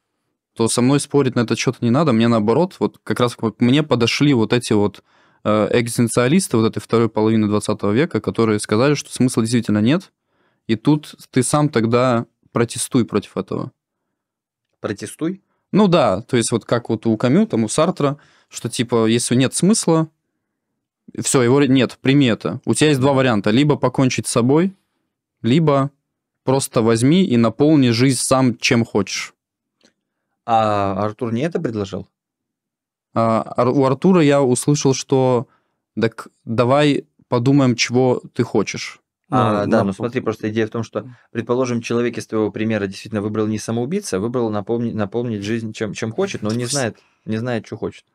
то со мной спорить на этот счет не надо. Мне наоборот, вот как раз мне подошли вот эти вот э, экзистенциалисты вот этой второй половины 20 века, которые сказали, что смысла действительно нет, и тут ты сам тогда протестуй против этого. Протестуй? Ну да, то есть вот как вот у Камю, там у Сартра, что типа, если нет смысла, все, его нет, прими это. У тебя есть два варианта, либо покончить с собой, либо просто возьми и наполни жизнь сам чем хочешь. А Артур не это предложил? А, у Артура я услышал, что так давай подумаем, чего ты хочешь. А, ну, да, ну смотри, просто идея в том, что, предположим, человек из твоего примера действительно выбрал не самоубийца, а выбрал напомнить, наполнить жизнь, чем, чем хочет, но не знает, не знает, что хочет.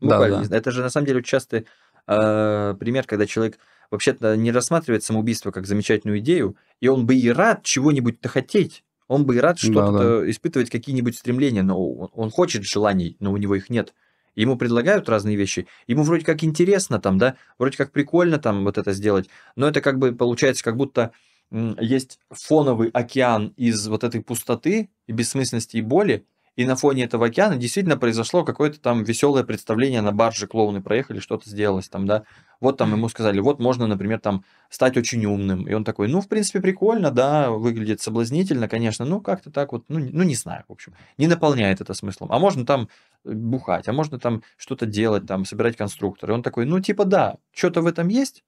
да, да. Это же на самом деле частый э, пример, когда человек вообще-то не рассматривает самоубийство как замечательную идею, и он бы и рад чего-нибудь-то хотеть, он бы и рад что-то да, да. испытывать какие-нибудь стремления, но он хочет желаний, но у него их нет. Ему предлагают разные вещи, ему вроде как интересно там, да, вроде как прикольно там вот это сделать, но это как бы получается как будто есть фоновый океан из вот этой пустоты и бессмысленности и боли, и на фоне этого океана действительно произошло какое-то там веселое представление на барже, клоуны проехали, что-то сделалось там, да. Вот там ему сказали, вот можно, например, там стать очень умным. И он такой, ну, в принципе, прикольно, да, выглядит соблазнительно, конечно, ну, как-то так вот, ну, ну, не знаю, в общем, не наполняет это смыслом. А можно там э, бухать, а можно там что-то делать, там, собирать конструкторы. И он такой, ну, типа, да, что-то в этом есть,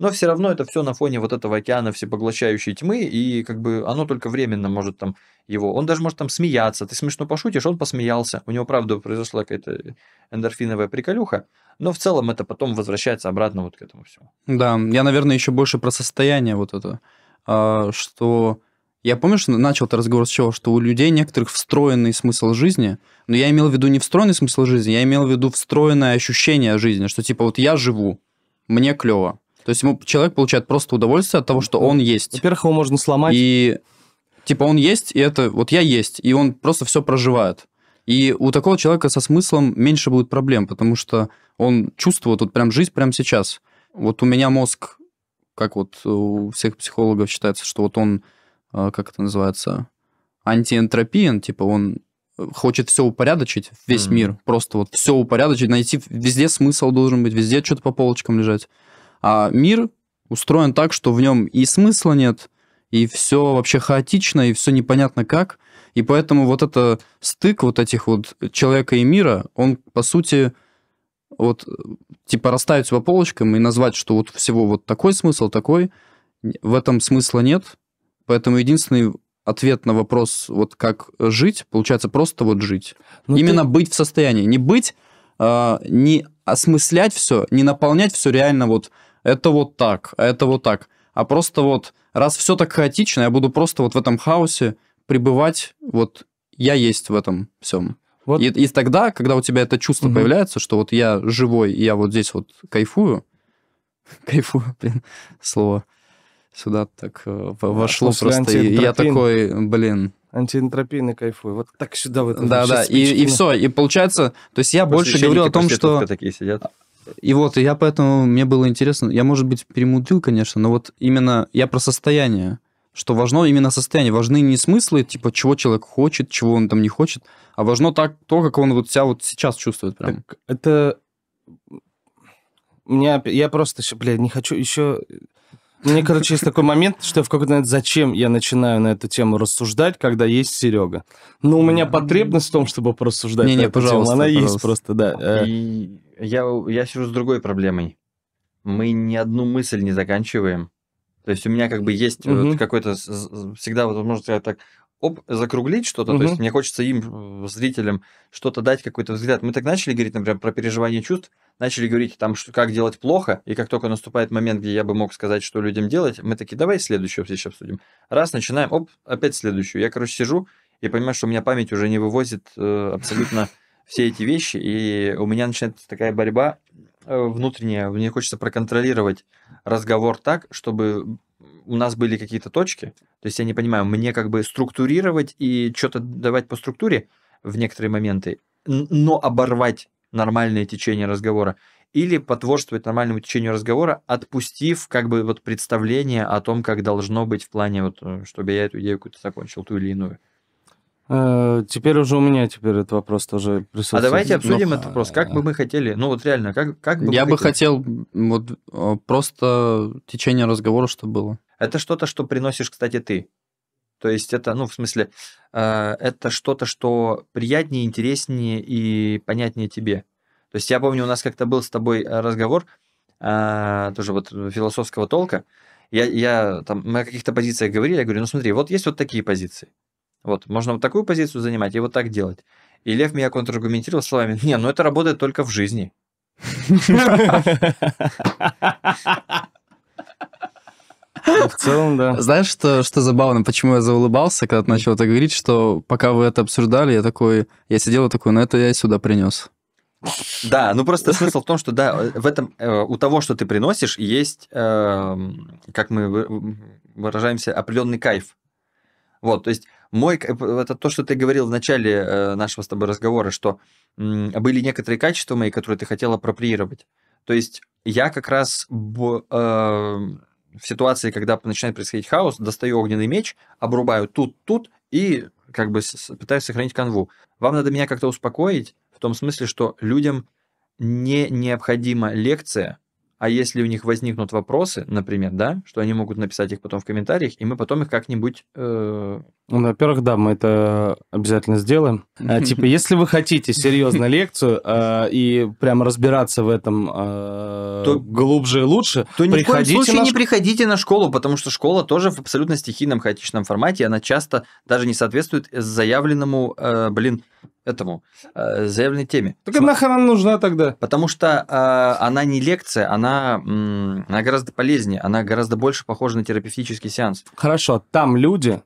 но все равно это все на фоне вот этого океана всепоглощающей тьмы, и как бы оно только временно может там его... Он даже может там смеяться, ты смешно пошутишь, он посмеялся, у него, правда, произошла какая-то эндорфиновая приколюха, но в целом это потом возвращается обратно вот к этому всему. Да, я, наверное, еще больше про состояние вот это, а, что... Я помню, что начал этот разговор с чего, что у людей некоторых встроенный смысл жизни, но я имел в виду не встроенный смысл жизни, я имел в виду встроенное ощущение жизни, что типа вот я живу, мне клево, то есть ему человек получает просто удовольствие от того, что ну, он есть. Во-первых, его можно сломать. И типа он есть, и это вот я есть, и он просто все проживает. И у такого человека со смыслом меньше будет проблем, потому что он чувствует вот прям жизнь прямо сейчас. Вот у меня мозг, как вот у всех психологов считается, что вот он, э, как это называется, антиэнтропиен, типа он хочет все упорядочить, весь mm мир, просто вот все упорядочить, найти везде смысл должен быть, везде что-то по полочкам лежать. А мир устроен так, что в нем и смысла нет, и все вообще хаотично, и все непонятно как. И поэтому вот это стык вот этих вот человека и мира, он, по сути, вот типа расставить по полочкам и назвать, что вот всего вот такой смысл, такой, в этом смысла нет. Поэтому единственный ответ на вопрос, вот как жить, получается просто вот жить. Но ну, Именно ты... быть в состоянии. Не быть, э, не осмыслять все, не наполнять все реально вот это вот так, а это вот так. А просто вот, раз все так хаотично, я буду просто вот в этом хаосе пребывать, вот я есть в этом всем. Вот. И, и тогда, когда у тебя это чувство угу. появляется, что вот я живой, и я вот здесь вот кайфую, *laughs* кайфую, блин, слово сюда так э, вошло После просто, и я такой, блин... Антиэнтропийный кайфую, вот так сюда вот. Да-да, да, и, и все, и получается, то есть я После больше говорю о том, что... такие сидят. И вот, я поэтому, мне было интересно, я, может быть, перемудрил, конечно, но вот именно я про состояние, что важно именно состояние, важны не смыслы, типа, чего человек хочет, чего он там не хочет, а важно так, то, как он вот себя вот сейчас чувствует прям. Так это... Меня, я просто, блядь, не хочу еще... Мне, короче, есть такой момент, что я в какой-то момент, зачем я начинаю на эту тему рассуждать, когда есть Серега. Но ну, у меня потребность в том, чтобы порассуждать. Не-не, пожалуйста. Тему. Она пожалуйста. есть просто, да. Э. И я, я сижу с другой проблемой. Мы ни одну мысль не заканчиваем. То есть у меня как бы есть угу. вот какой-то всегда вот возможность так оп, закруглить что-то, угу. то есть мне хочется им, э, зрителям, что-то дать, какой-то взгляд. Мы так начали говорить, например, про переживание чувств, начали говорить там, что, как делать плохо, и как только наступает момент, где я бы мог сказать, что людям делать, мы такие, давай следующую сейчас обсудим. Раз, начинаем, оп, опять следующую. Я, короче, сижу и понимаю, что у меня память уже не вывозит э, абсолютно все эти вещи, и у меня начинается такая борьба э, внутренняя, мне хочется проконтролировать разговор так, чтобы у нас были какие-то точки, то есть я не понимаю, мне как бы структурировать и что-то давать по структуре в некоторые моменты, но оборвать нормальное течение разговора или потворствовать нормальному течению разговора, отпустив как бы вот представление о том, как должно быть в плане вот, э, чтобы я эту идею какую-то закончил, ту или иную. Э, теперь уже у меня теперь этот вопрос тоже присутствует. А давайте ну, обсудим ну, этот а, вопрос. Как бы мы хотели, ну вот реально, как, как бы Я бы хотел вот э, просто течение разговора, что было. Это что-то, что приносишь, кстати, ты. То есть это, ну, в смысле, э, это что-то, что приятнее, интереснее и понятнее тебе. То есть я помню, у нас как-то был с тобой разговор, тоже вот философского толка. Я, я там, мы о каких-то позициях говорили, я говорю, ну смотри, вот есть вот такие позиции. Вот, можно вот такую позицию занимать и вот так делать. И Лев меня контраргументировал словами, не, ну это работает только в жизни. Ну, в целом, да. Знаешь, что, что забавно, почему я заулыбался, когда ты начал это говорить, что пока вы это обсуждали, я такой, я сидел такой, ну это я и сюда принес. Да, ну просто смысл в том, что да, в этом э, у того, что ты приносишь, есть, эм, как мы выражаемся, определенный кайф. Вот, то есть мой, э, это то, что ты говорил в начале э, нашего с тобой разговора, что были некоторые качества мои, которые ты хотела проприировать. То есть я как раз эм, в ситуации, когда начинает происходить хаос, достаю огненный меч, обрубаю тут, тут и как бы пытаюсь сохранить канву. Вам надо меня как-то успокоить в том смысле, что людям не необходима лекция, а если у них возникнут вопросы, например, да, что они могут написать их потом в комментариях, и мы потом их как-нибудь э, ну, во-первых, да, мы это обязательно сделаем. А, *laughs* типа, если вы хотите серьезно лекцию а, и прямо разбираться в этом а, то, глубже и лучше, то ни в коем случае не приходите на школу, потому что школа тоже в абсолютно стихийном, хаотичном формате, она часто даже не соответствует заявленному, э, блин, этому э, заявленной теме. Так Сма... нахрен она нужна тогда? Потому что э, она не лекция, она, она гораздо полезнее, она гораздо больше похожа на терапевтический сеанс. Хорошо, там люди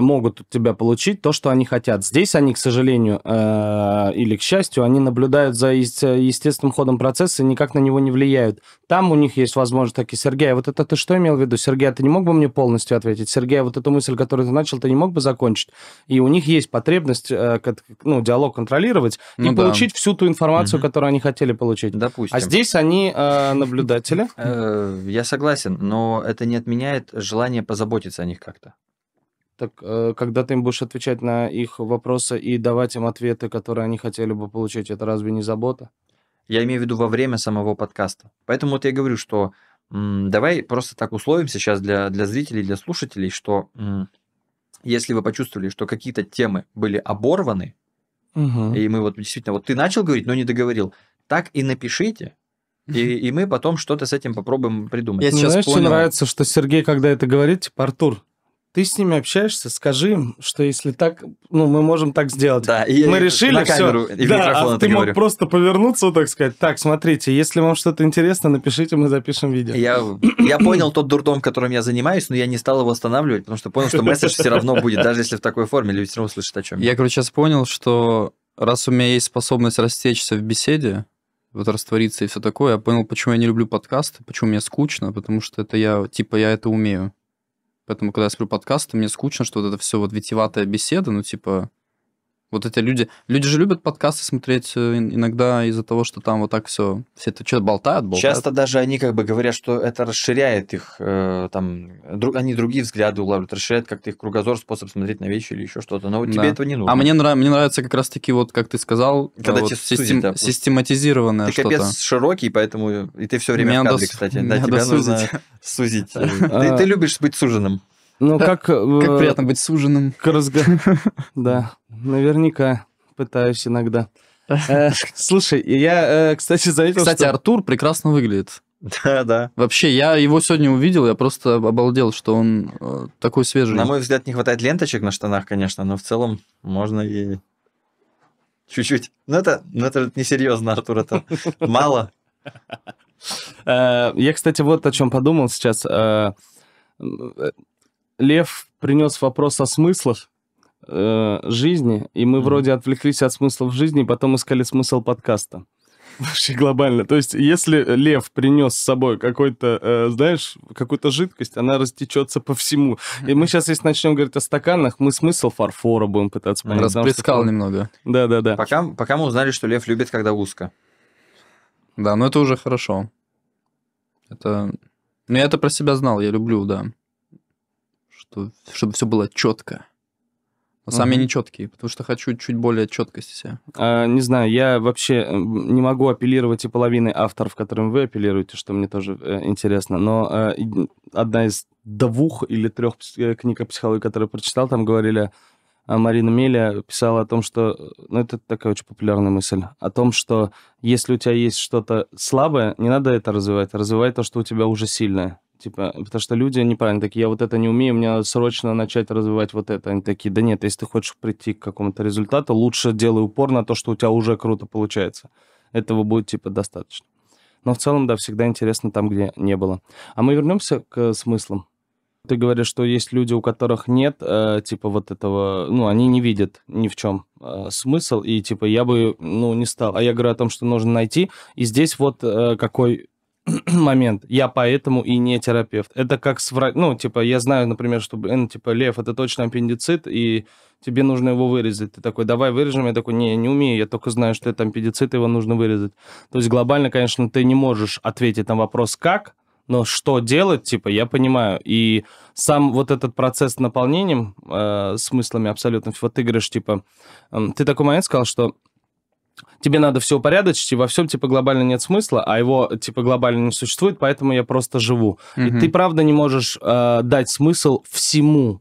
Э, могут от тебя получить то, что они хотят. Здесь они, к сожалению, э, или к счастью, они наблюдают за естественным ходом процесса и никак на него не влияют. Там у них есть возможность такие, Сергей, а вот это ты что имел в виду? Сергей, а ты не мог бы мне полностью ответить? Сергей, а вот эту мысль, которую ты начал, ты не мог бы закончить? И у них есть потребность э, ну, диалог контролировать ну, и да. получить всю ту информацию, угу. которую они хотели получить. Допустим. А здесь они э, наблюдатели. Э, я согласен, но это не отменяет желание позаботиться о них как-то так э, когда ты им будешь отвечать на их вопросы и давать им ответы, которые они хотели бы получить, это разве не забота? Я имею в виду во время самого подкаста. Поэтому вот я говорю, что м, давай просто так условимся сейчас для, для зрителей, для слушателей, что м, если вы почувствовали, что какие-то темы были оборваны, угу. и мы вот действительно, вот ты начал говорить, но не договорил, так и напишите, и, и мы потом что-то с этим попробуем придумать. Я сейчас ну, Знаешь, понял... что нравится, что Сергей, когда это говорит, типа, Артур, ты с ними общаешься, скажи им, что если так, ну, мы можем так сделать. Да, и мы решили на камеру все. и да, микрофон а ты говорю. мог просто повернуться, так сказать. Так, смотрите, если вам что-то интересно, напишите, мы запишем видео. Я, я понял тот дурдом, которым я занимаюсь, но я не стал его останавливать, потому что понял, что месседж все равно будет, даже если в такой форме, люди все равно слышат о чем. Я, короче, сейчас понял, что раз у меня есть способность растечься в беседе, вот раствориться и все такое, я понял, почему я не люблю подкасты, почему мне скучно, потому что это я, типа, я это умею. Поэтому, когда я смотрю подкасты, мне скучно, что вот это все вот витиеватая беседа, ну, типа, вот эти люди, люди же любят подкасты смотреть э, иногда из-за того, что там вот так все, все это что-то болтают, болтают. Часто даже они как бы говорят, что это расширяет их, э, там, друг, они другие взгляды улавливают, расширяет как-то их кругозор, способ смотреть на вещи или еще что-то, но вот да. тебе этого не нужно. А мне, нрав, мне нравится как раз-таки вот, как ты сказал, Когда вот, систем, да, систематизированное ты что-то. Ты капец широкий, поэтому и ты все время меня в кадре, дос... кстати. Меня да, тебя сузить. нужно сузить. *laughs* А. Ты любишь быть суженным. Ну, как... Как э, приятно быть суженным. К разговору... *laughs* Да наверняка пытаюсь иногда. Э, слушай, я, э, кстати, заметил, Кстати, Артур прекрасно выглядит. Да, да. Вообще, я его сегодня увидел, я просто обалдел, что он э, такой свежий. На мой взгляд, не хватает ленточек на штанах, конечно, но в целом можно и чуть-чуть. Но ну, это, но ну, это несерьезно, Артур, это *laughs* мало. Я, кстати, вот о чем подумал сейчас. Лев принес вопрос о смыслах э, жизни, и мы mm-hmm. вроде отвлеклись от смыслов жизни, и потом искали смысл подкаста. *laughs* Вообще глобально. То есть, если лев принес с собой какой-то, э, знаешь, какую-то жидкость, она растечется по всему. И мы сейчас, если начнем говорить о стаканах, мы смысл фарфора будем пытаться понять. Расплескал немного. Да-да-да. Пока, пока мы узнали, что лев любит, когда узко. Да, но это уже хорошо. Это... Ну, я это про себя знал, я люблю, да. Что, чтобы все было четко. Сам uh-huh. потому что хочу чуть более четкости. А, не знаю, я вообще э, не могу апеллировать и половины авторов, которым вы апеллируете, что мне тоже э, интересно. Но э, одна из двух или трех э, книг о психологии, которые прочитал, там говорили, а Марина Меля писала о том, что... Ну, это такая очень популярная мысль. О том, что если у тебя есть что-то слабое, не надо это развивать. А развивай то, что у тебя уже сильное. Типа, потому что люди неправильно такие, я вот это не умею, мне надо срочно начать развивать вот это. Они такие, да нет, если ты хочешь прийти к какому-то результату, лучше делай упор на то, что у тебя уже круто получается. Этого будет, типа, достаточно. Но в целом, да, всегда интересно там, где не было. А мы вернемся к смыслам. Ты говоришь, что есть люди, у которых нет, э, типа, вот этого, ну, они не видят ни в чем э, смысл, и, типа, я бы, ну, не стал. А я говорю о том, что нужно найти, и здесь вот э, какой *clears throat* момент. Я поэтому и не терапевт. Это как с врачом. Ну, типа, я знаю, например, что, блин, типа, лев, это точно аппендицит, и тебе нужно его вырезать. Ты такой, давай вырежем. Я такой, не, я не умею, я только знаю, что это аппендицит, его нужно вырезать. То есть глобально, конечно, ты не можешь ответить на вопрос «как», но что делать, типа, я понимаю. И сам вот этот процесс наполнением э, смыслами абсолютно, вот ты говоришь, типа, э, ты такой момент сказал, что тебе надо все упорядочить, и во всем, типа, глобально нет смысла, а его, типа, глобально не существует, поэтому я просто живу. Угу. И ты, правда, не можешь э, дать смысл всему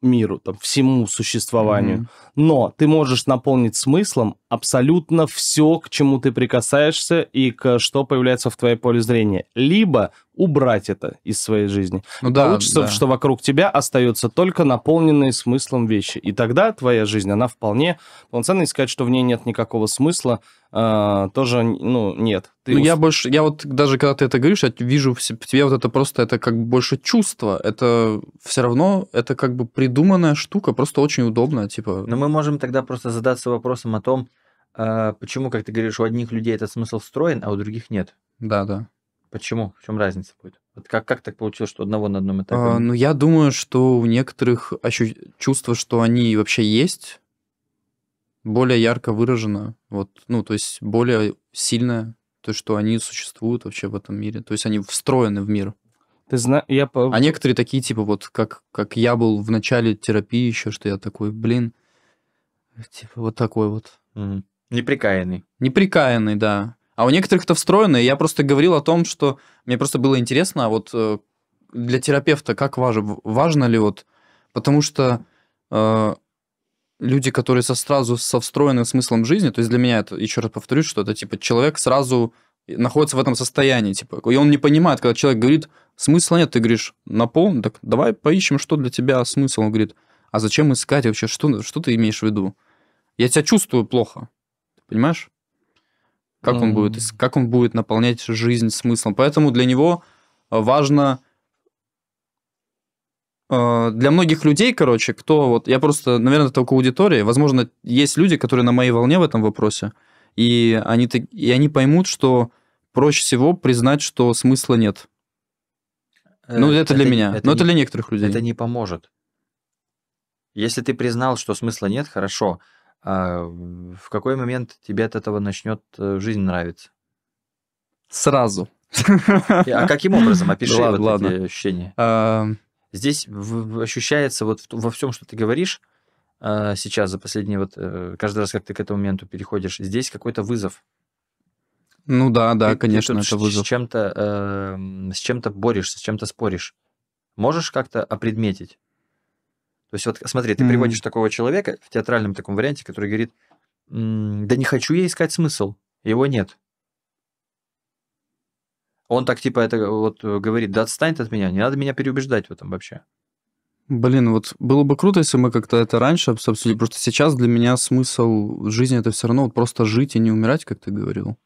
миру, там, всему существованию. Угу. Но ты можешь наполнить смыслом абсолютно все, к чему ты прикасаешься и к что появляется в твоей поле зрения. Либо убрать это из своей жизни. Ну, да, Получится, да. что вокруг тебя остаются только наполненные смыслом вещи. И тогда твоя жизнь, она вполне полноценная. И сказать, что в ней нет никакого смысла, э, тоже, ну, нет. Ты ну, уст... я больше, я вот даже когда ты это говоришь, я вижу в тебе вот это просто, это как бы больше чувство. Это все равно, это как бы придуманная штука, просто очень удобная, типа. Но мы можем тогда просто задаться вопросом о том, а, почему, как ты говоришь, у одних людей этот смысл встроен, а у других нет? Да, да. Почему? В чем разница будет? Вот как, как так получилось, что одного на одном этапе? А, ну, я думаю, что у некоторых ощу... чувство, что они вообще есть, более ярко выражено. Вот, ну, то есть более сильное, то, что они существуют вообще в этом мире. То есть они встроены в мир. Ты зна... я... по. А некоторые такие, типа, вот как, как я был в начале терапии еще, что я такой, блин, типа, вот такой вот. Угу. Неприкаянный. Неприкаянный, да. А у некоторых это встроено и Я просто говорил о том, что мне просто было интересно, а вот э, для терапевта как важно, важно ли вот, потому что э, люди, которые со, сразу со встроенным смыслом жизни, то есть для меня это, еще раз повторюсь, что это типа человек сразу находится в этом состоянии, типа, и он не понимает, когда человек говорит, смысла нет, ты говоришь, на пол, так давай поищем, что для тебя смысл, он говорит, а зачем искать вообще, что, что ты имеешь в виду? Я тебя чувствую плохо, Понимаешь? Как, mm он будет, как он будет наполнять жизнь смыслом. Поэтому для него э, важно... Э, для многих людей, короче, кто вот... Я просто, наверное, только аудитория, Возможно, есть люди, которые на моей волне в этом вопросе. И они, и они поймут, что проще всего признать, что смысла нет. Э, ну, это, это для меня. Это но не, это для некоторых людей. Это не поможет. Если ты признал, что смысла нет, хорошо. А в какой момент тебе от этого начнет э, жизнь нравиться? Сразу. А каким образом? Опиши ладно, вот ладно. эти ощущения. А... Здесь ощущается вот во всем, что ты говоришь а, сейчас за последние вот э, каждый раз, как ты к этому моменту переходишь, здесь какой-то вызов. Ну да, да, ты, конечно, ты это вызов. С чем-то э, с чем-то борешься, с чем-то споришь. Можешь как-то опредметить? То есть вот смотри, ты mm-hmm. приводишь такого человека в театральном таком варианте, который говорит, да не хочу я искать смысл, его нет. Он так типа это вот э, говорит, да отстань от меня, не надо меня переубеждать в этом вообще. Блин, вот было бы круто, если мы как-то это раньше обсудили, потому что сейчас для меня смысл жизни это все равно вот просто жить и не умирать, как ты говорил.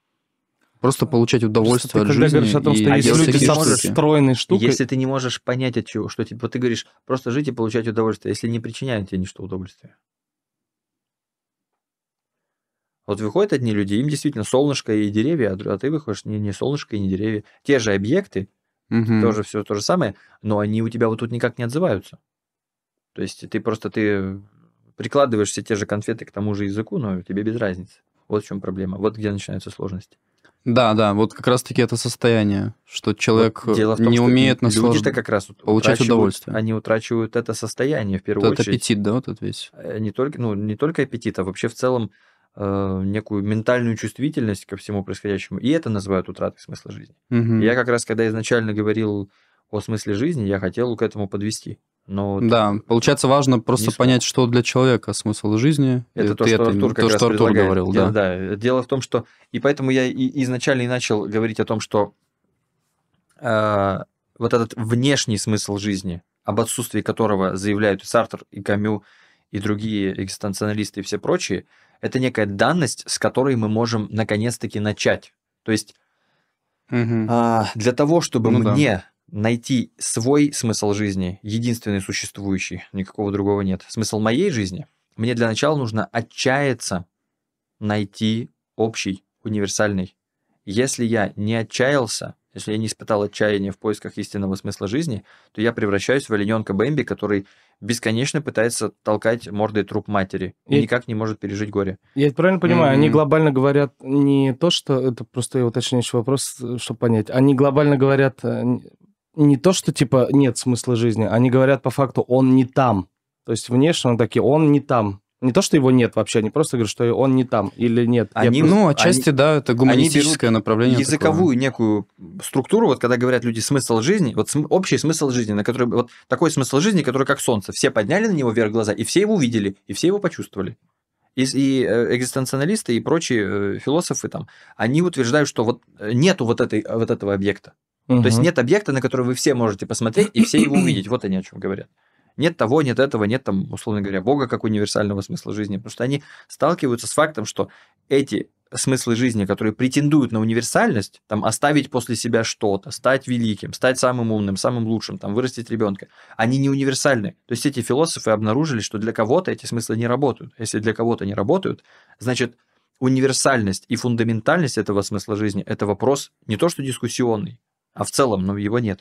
Просто получать удовольствие просто Ты когда жизни говоришь о том, что есть люди со встроенной Если ты не можешь понять, от чего, что типа Вот ты говоришь, просто жить и получать удовольствие, если не причиняют тебе ничто удовольствия. Вот выходят одни люди, им действительно солнышко и деревья, а ты выходишь не, не солнышко и не деревья. Те же объекты, угу. тоже все то же самое, но они у тебя вот тут никак не отзываются. То есть ты просто ты прикладываешь все те же конфеты к тому же языку, но тебе без разницы. Вот в чем проблема, вот где начинаются сложности. Да, да, вот как раз-таки это состояние, что человек вот э, дело в том, не умеет наслаждаться. Люди-то как раз получать удовольствие. Они утрачивают это состояние в первую Этот очередь. аппетит, да, вот этот весь. Э, не только, ну, не только аппетит, а вообще в целом э, некую ментальную чувствительность ко всему происходящему. И это называют утратой смысла жизни. Угу. Я как раз, когда изначально говорил о смысле жизни, я хотел к этому подвести. Но да, это... получается важно просто низко. понять, что для человека смысл жизни. Это э, то, что это, как то, раз Артур говорил. Да. да, дело в том, что... И поэтому я и изначально и начал говорить о том, что э, вот этот внешний смысл жизни, об отсутствии которого заявляют и Сартер, и Камю, и другие экзистенционалисты и все прочие, это некая данность, с которой мы можем наконец-таки начать. То есть угу. э, для того, чтобы ну, мне... Да найти свой смысл жизни, единственный существующий, никакого другого нет. Смысл моей жизни? Мне для начала нужно отчаяться найти общий, универсальный. Если я не отчаялся, если я не испытал отчаяния в поисках истинного смысла жизни, то я превращаюсь в олененка Бэмби, который бесконечно пытается толкать мордой труп матери и, и никак не может пережить горе. Я это правильно понимаю? Mm-hmm. Они глобально говорят не то, что... Это просто я уточняющий вопрос, э, чтобы понять. Они глобально говорят э, не то, что типа нет смысла жизни, они говорят по факту, он не там. То есть внешне он такие, он не там. Не то, что его нет вообще, они просто говорят, что он не там или нет. Они, просто... ну, отчасти, они, да, это гуманистическое направление. Языковую такое. некую структуру, вот когда говорят люди смысл жизни, вот см, общий смысл жизни, на который, вот такой смысл жизни, который как солнце. Все подняли на него вверх глаза, и все его увидели, и все его почувствовали. И, и э, экзистенционалисты, и прочие э, философы там, они утверждают, что вот э, нету вот, этой, вот этого объекта. Угу. То есть нет объекта, на который вы все можете посмотреть и все его увидеть. Вот они о чем говорят. Нет того, нет этого, нет там, условно говоря, Бога как универсального смысла жизни. Потому что они сталкиваются с фактом, что эти смыслы жизни, которые претендуют на универсальность, там оставить после себя что-то, стать великим, стать самым умным, самым лучшим, там вырастить ребенка, они не универсальны. То есть эти философы обнаружили, что для кого-то эти смыслы не работают. А если для кого-то не работают, значит универсальность и фундаментальность этого смысла жизни – это вопрос не то что дискуссионный, а в целом, ну, его нет.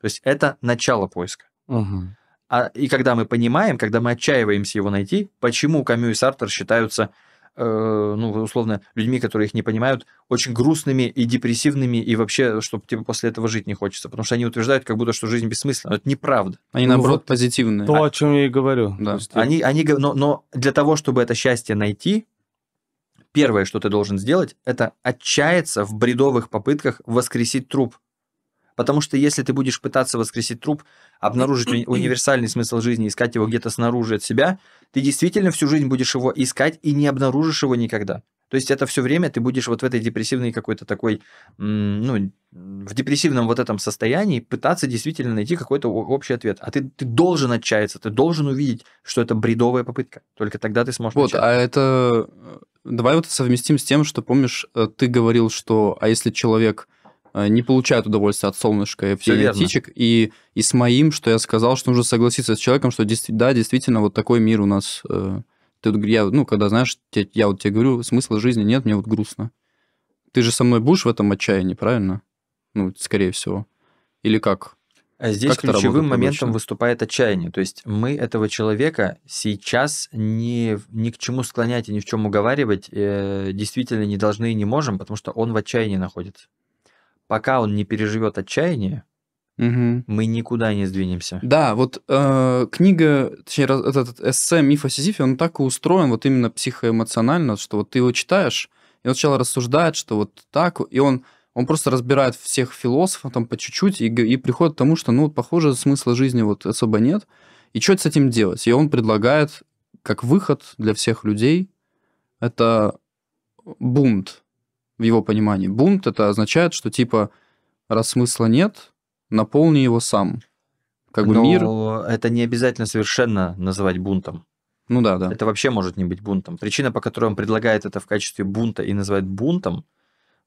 То есть это начало поиска. Угу. А, и когда мы понимаем, когда мы отчаиваемся его найти, почему Камю и Сартер считаются, э, ну, условно, людьми, которые их не понимают, очень грустными и депрессивными, и вообще, чтобы типа, после этого жить не хочется. Потому что они утверждают, как будто, что жизнь бессмысленна. это неправда. Они, ну, наоборот, вот позитивные. То, о чем я и говорю. Да. Есть, они, они, но, но для того, чтобы это счастье найти, первое, что ты должен сделать, это отчаяться в бредовых попытках воскресить труп. Потому что если ты будешь пытаться воскресить труп, обнаружить универсальный смысл жизни, искать его где-то снаружи от себя, ты действительно всю жизнь будешь его искать и не обнаружишь его никогда. То есть это все время ты будешь вот в этой депрессивной какой-то такой, ну, в депрессивном вот этом состоянии пытаться действительно найти какой-то общий ответ. А ты, ты должен отчаяться, ты должен увидеть, что это бредовая попытка. Только тогда ты сможешь Вот, отчаяться. а это... Э, давай вот совместим с тем, что, помнишь, э, ты говорил, что а если человек Э, не получают удовольствия от солнышка и всех птичек. И, и с моим, что я сказал, что нужно согласиться с человеком, что да, действительно, вот такой мир у нас. Э, ты, я, ну, когда, знаешь, я вот тебе говорю, смысла жизни нет, мне вот грустно. Ты же со мной будешь в этом отчаянии, правильно? Ну, скорее всего. Или как? А здесь как ключевым моментом обычно? выступает отчаяние. То есть мы этого человека сейчас ни, ни к чему склонять и ни в чем уговаривать э, действительно не должны и не можем, потому что он в отчаянии находится пока он не переживет отчаяние, угу. мы никуда не сдвинемся. Да, вот э, книга, точнее, этот эссе «Миф о Сизифе», он так и устроен вот именно психоэмоционально, что вот ты его читаешь, и он сначала рассуждает, что вот так, и он, он просто разбирает всех философов там по чуть-чуть и, и приходит к тому, что, ну, похоже, смысла жизни вот особо нет, и что с этим делать? И он предлагает, как выход для всех людей, это бунт, в его понимании. Бунт это означает, что типа раз смысла нет, наполни его сам. Как Но бы мир. Это не обязательно совершенно называть бунтом. Ну да, да. Это вообще может не быть бунтом. Причина, по которой он предлагает это в качестве бунта и называет бунтом,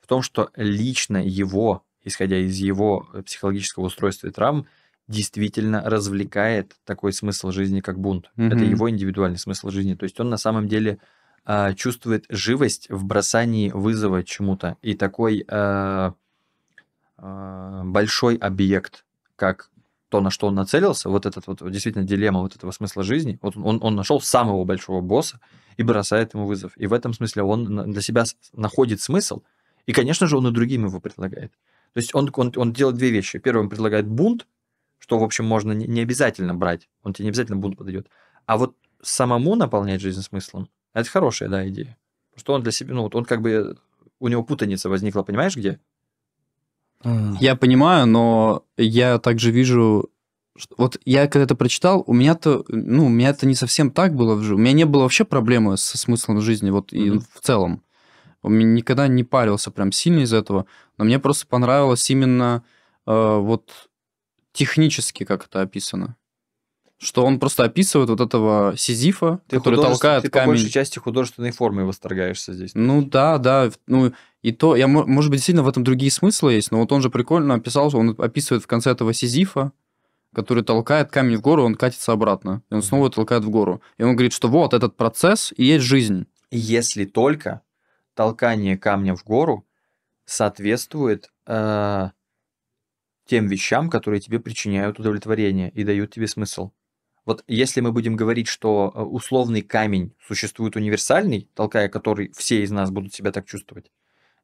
в том, что лично его, исходя из его психологического устройства и травм, действительно развлекает такой смысл жизни, как бунт. Угу. Это его индивидуальный смысл жизни. То есть он на самом деле э, чувствует живость в бросании вызова чему-то. И такой э, э, большой объект, как то, на что он нацелился, вот этот вот действительно дилемма вот этого смысла жизни, вот он, он нашел самого большого босса и бросает ему вызов. И в этом смысле он для себя находит смысл, и, конечно же, он и другим его предлагает. То есть он, он, он делает две вещи. Первое, он предлагает бунт, что, в общем, можно не, не обязательно брать, он тебе не обязательно бунт подойдет. А вот самому наполнять жизнь смыслом, а это хорошая, да, идея. Что он для себя, ну, вот он как бы, у него путаница возникла, понимаешь, где? Я понимаю, но я также вижу, вот я когда это прочитал, у меня-то, ну, у меня это не совсем так было в жизни. У меня не было вообще проблемы со смыслом жизни, вот mm-hmm. и в целом. Он никогда не парился прям сильно из этого, но мне просто понравилось именно э, вот технически, как это описано что он просто описывает вот этого Сизифа, ты который толкает ты камень. Ты по большей части художественной формой восторгаешься здесь. Ну да, да. Ну и то, я, может быть, сильно в этом другие смыслы есть, но вот он же прикольно описал, что он описывает в конце этого Сизифа, который толкает камень в гору, он катится обратно, и он снова толкает в гору. И он говорит, что вот этот процесс и есть жизнь. Если только толкание камня в гору соответствует э, тем вещам, которые тебе причиняют удовлетворение и дают тебе смысл. Вот если мы будем говорить, что э, условный камень существует универсальный, толкая который все из нас будут себя так чувствовать,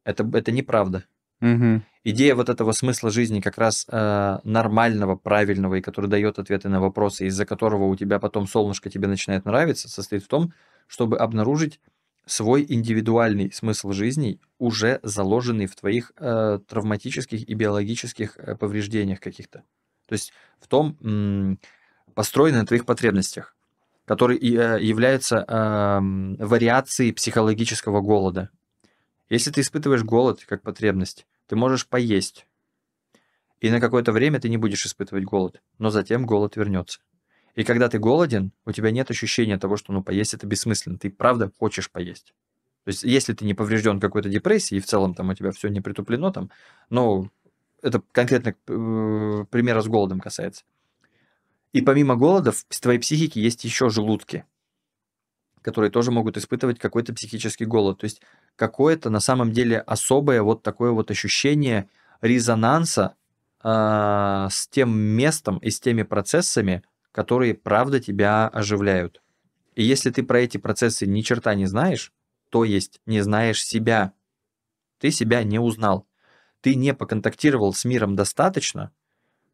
это, это неправда. Угу. Идея вот этого смысла жизни как раз э, нормального, правильного, и который дает ответы на вопросы, из-за которого у тебя потом солнышко тебе начинает нравиться, состоит в том, чтобы обнаружить свой индивидуальный смысл жизни, уже заложенный в твоих э, травматических и биологических э, повреждениях каких-то. То есть в том... М- построены на твоих потребностях, которые э, являются э, вариацией психологического голода. Если ты испытываешь голод как потребность, ты можешь поесть. И на какое-то время ты не будешь испытывать голод, но затем голод вернется. И когда ты голоден, у тебя нет ощущения того, что ну поесть это бессмысленно. Ты правда хочешь поесть. То есть, если ты не поврежден какой-то депрессией, и в целом там у тебя все не притуплено, там, но это конкретно э, примера с голодом касается. И помимо голода в твоей психике есть еще желудки, которые тоже могут испытывать какой-то психический голод. То есть какое-то на самом деле особое вот такое вот ощущение резонанса э, с тем местом и с теми процессами, которые правда тебя оживляют. И если ты про эти процессы ни черта не знаешь, то есть не знаешь себя, ты себя не узнал, ты не поконтактировал с миром достаточно,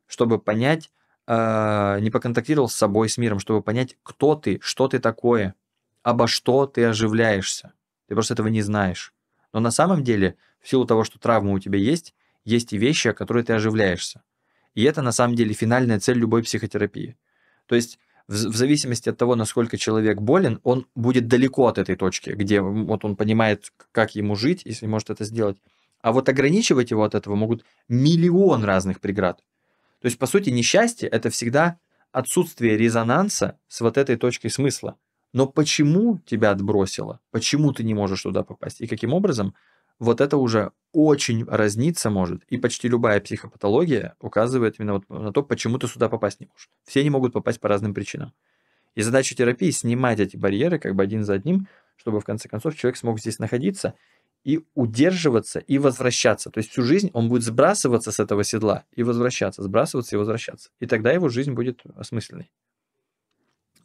чтобы понять, а, не поконтактировал с собой, с миром, чтобы понять, кто ты, что ты такое, обо что ты оживляешься. Ты просто этого не знаешь. Но на самом деле, в силу того, что травма у тебя есть, есть и вещи, о которых ты оживляешься. И это на самом деле финальная цель любой психотерапии. То есть в, в зависимости от того, насколько человек болен, он будет далеко от этой точки, где вот он понимает, как ему жить, если может это сделать. А вот ограничивать его от этого могут миллион разных преград. То есть, по сути, несчастье – это всегда отсутствие резонанса с вот этой точкой смысла. Но почему тебя отбросило? Почему ты не можешь туда попасть? И каким образом? Вот это уже очень разниться может. И почти любая психопатология указывает именно вот на то, почему ты сюда попасть не можешь. Все не могут попасть по разным причинам. И задача терапии снимать эти барьеры как бы один за одним, чтобы в конце концов человек смог здесь находиться и удерживаться, и возвращаться. То есть всю жизнь он будет сбрасываться с этого седла и возвращаться, сбрасываться и возвращаться. И тогда его жизнь будет осмысленной.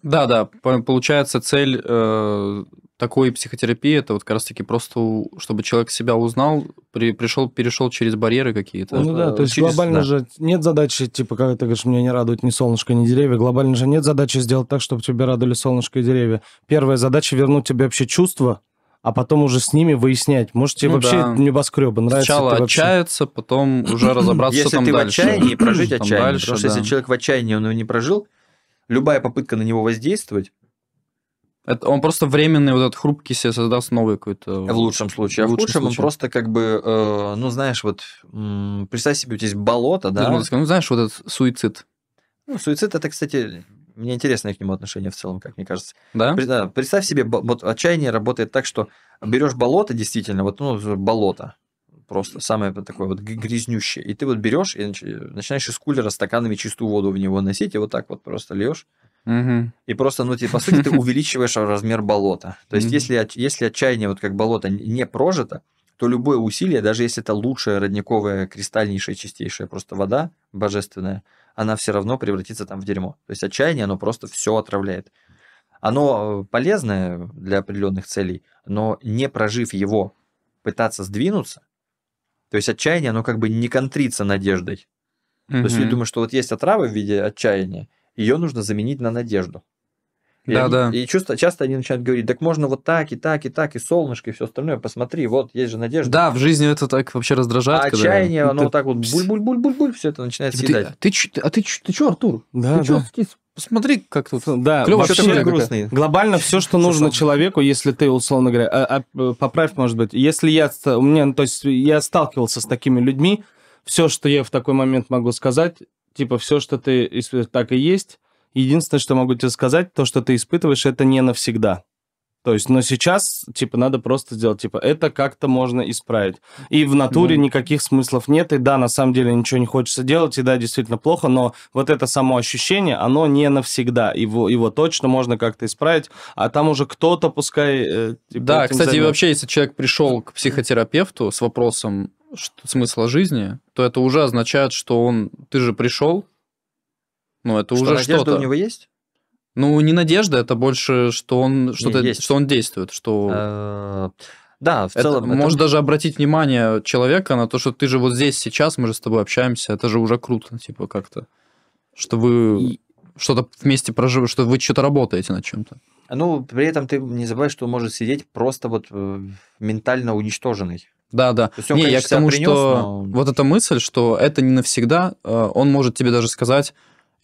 Да, да, получается цель э, такой психотерапии это вот как раз таки просто, чтобы человек себя узнал, при, пришел, перешел через барьеры какие-то. Ну да, то есть через, глобально да. же нет задачи, типа, как ты говоришь, меня не радует ни солнышко, ни деревья. Глобально же нет задачи сделать так, чтобы тебе радовали солнышко и деревья. Первая задача вернуть тебе вообще чувство а потом уже с ними выяснять. Может, тебе ну, вообще да. небоскребы нравится? Сначала отчаяться, потом уже разобраться, если там дальше. Если ты в отчаянии, прожить отчаяние. Дальше, потому что да. если человек в отчаянии, он его не прожил, любая попытка на него воздействовать... Это, он просто временный вот этот хрупкий себе создаст новый какой-то... В лучшем случае. В а в худшем случае. он просто как бы, э, ну, знаешь, вот... Э, представь себе, у тебя есть болото, да? Ну, знаешь, вот этот суицид. Ну, суицид это, кстати, мне интересно к нему отношение в целом, как мне кажется. Да? представь себе, вот отчаяние работает так, что берешь болото, действительно, вот ну, болото, просто самое такое вот грязнющее. И ты вот берешь и начинаешь из кулера стаканами чистую воду в него носить, и вот так вот просто льешь. Угу. И просто, ну, ты, по сути, ты *laughs* увеличиваешь размер болота. То есть, если, если отчаяние, вот как болото, не прожито, то любое усилие, даже если это лучшая родниковая, кристальнейшая, чистейшая просто вода божественная, она все равно превратится там в дерьмо. То есть отчаяние, оно просто все отравляет. Оно э, полезное для определенных целей, но не прожив его, пытаться сдвинуться, то есть отчаяние, оно как бы не контрится надеждой. Mm-hmm. То есть я думаю, что вот есть отрава в виде отчаяния, ее нужно заменить на надежду. И, да, да. И чувство, часто они начинают говорить, так можно вот так, и так, и так, и солнышко, и все остальное. Посмотри, вот, есть же надежда. Да, в жизни это так вообще раздражает. А когда... оно это... вот так вот буль-буль-буль-буль-буль, все это начинает типа, съедать. Ты, ты, а ты, а ты что, Артур? Да, ты да. Чё, Посмотри, как тут. Да, Клево, вообще такой грустный. Глобально все, что нужно человеку, если ты, условно говоря, а, а, э, поправь, может быть, если я, у меня, то есть я сталкивался с такими людьми, все, что я в такой момент могу сказать, типа все, что ты так и есть, Единственное, что могу тебе сказать, то, что ты испытываешь, это не навсегда. То есть, но сейчас, типа, надо просто сделать, типа, это как-то можно исправить. И в натуре mm. никаких смыслов нет, и да, на самом деле ничего не хочется делать, и да, действительно плохо, но вот это само ощущение, оно не навсегда, его, его точно можно как-то исправить, а там уже кто-то, пускай... Э, типа, да, кстати, займет. вообще, если человек пришел к психотерапевту с вопросом что, смысла жизни, то это уже означает, что он, ты же пришел, ну, это что уже надежда что-то. у него есть? Ну, не надежда, это больше, что он, что есть. что он действует, что... Э, да, в целом. Это... Можешь даже обратить внимание человека на то, что ты же вот здесь сейчас, мы же с тобой общаемся, это же уже круто, типа как-то, что вы И... что-то вместе проживаете, что вы что-то работаете над чем-то. Ну, при этом ты не забывай, что может сидеть просто вот э, ментально уничтоженный. Да, да. То есть он, не, конечно, я к тому, принес, что но... вот эта мысль, что это не навсегда, э, он может тебе даже сказать,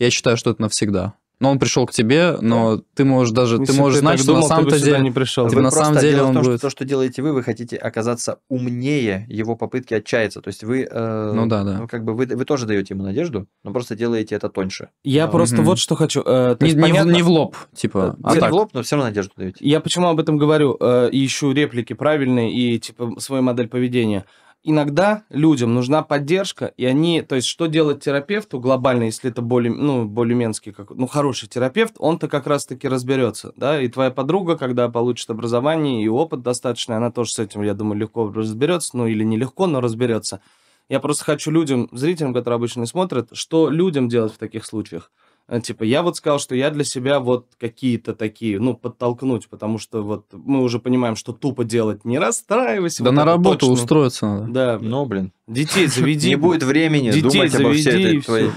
я считаю, что это навсегда. Но он пришел к тебе, но да. ты можешь даже, ну, Если ты можешь ты знать, что думал, на самом-то деле, не пришел. вы на самом деле он том, будет... Что, то, что делаете вы, вы хотите оказаться умнее его попытки отчаяться. То есть вы, э, ну да, да, ну как бы вы, вы тоже даете ему надежду, но просто делаете это тоньше. Я а, просто угу. вот что хочу. Э, не, есть, не, в, не в лоб, типа. Э, а не в лоб, но все равно надежду даете. Я почему об этом говорю? Э, ищу реплики правильные и типа свою модель поведения иногда людям нужна поддержка, и они, то есть, что делать терапевту глобально, если это более, ну, более-менский, как, ну, хороший терапевт, он-то как раз-таки разберется, да, и твоя подруга, когда получит образование и опыт достаточно, она тоже с этим, я думаю, легко разберется, ну, или нелегко, но разберется. Я просто хочу людям, зрителям, которые обычно смотрят, что людям делать в таких случаях. Э, типа, я вот сказал, что я для себя вот какие-то такие, ну, подтолкнуть, потому что вот мы уже понимаем, что тупо делать не расстраивайся. Да вот на работу точно. устроиться надо. Да. Ну, блин. Детей заведи. Не будет времени думать обо всей этой твоей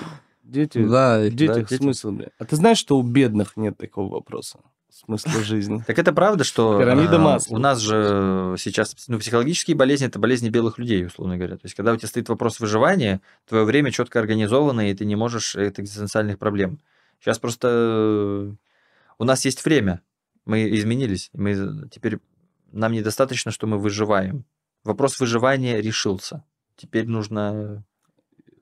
Дети, да, дети, да, смысл, бля. А ты знаешь, что у бедных нет такого вопроса? смысла *laughs* жизни. Так это правда, что Пирамида а, масла. у нас же сейчас ну, психологические болезни – это болезни белых людей, условно говоря. То есть, когда у тебя стоит вопрос выживания, твое время четко организовано, и ты не можешь от экзистенциальных проблем. Сейчас просто э, у нас есть время. Мы изменились. Мы теперь нам недостаточно, что мы выживаем. Вопрос выживания решился. Теперь нужно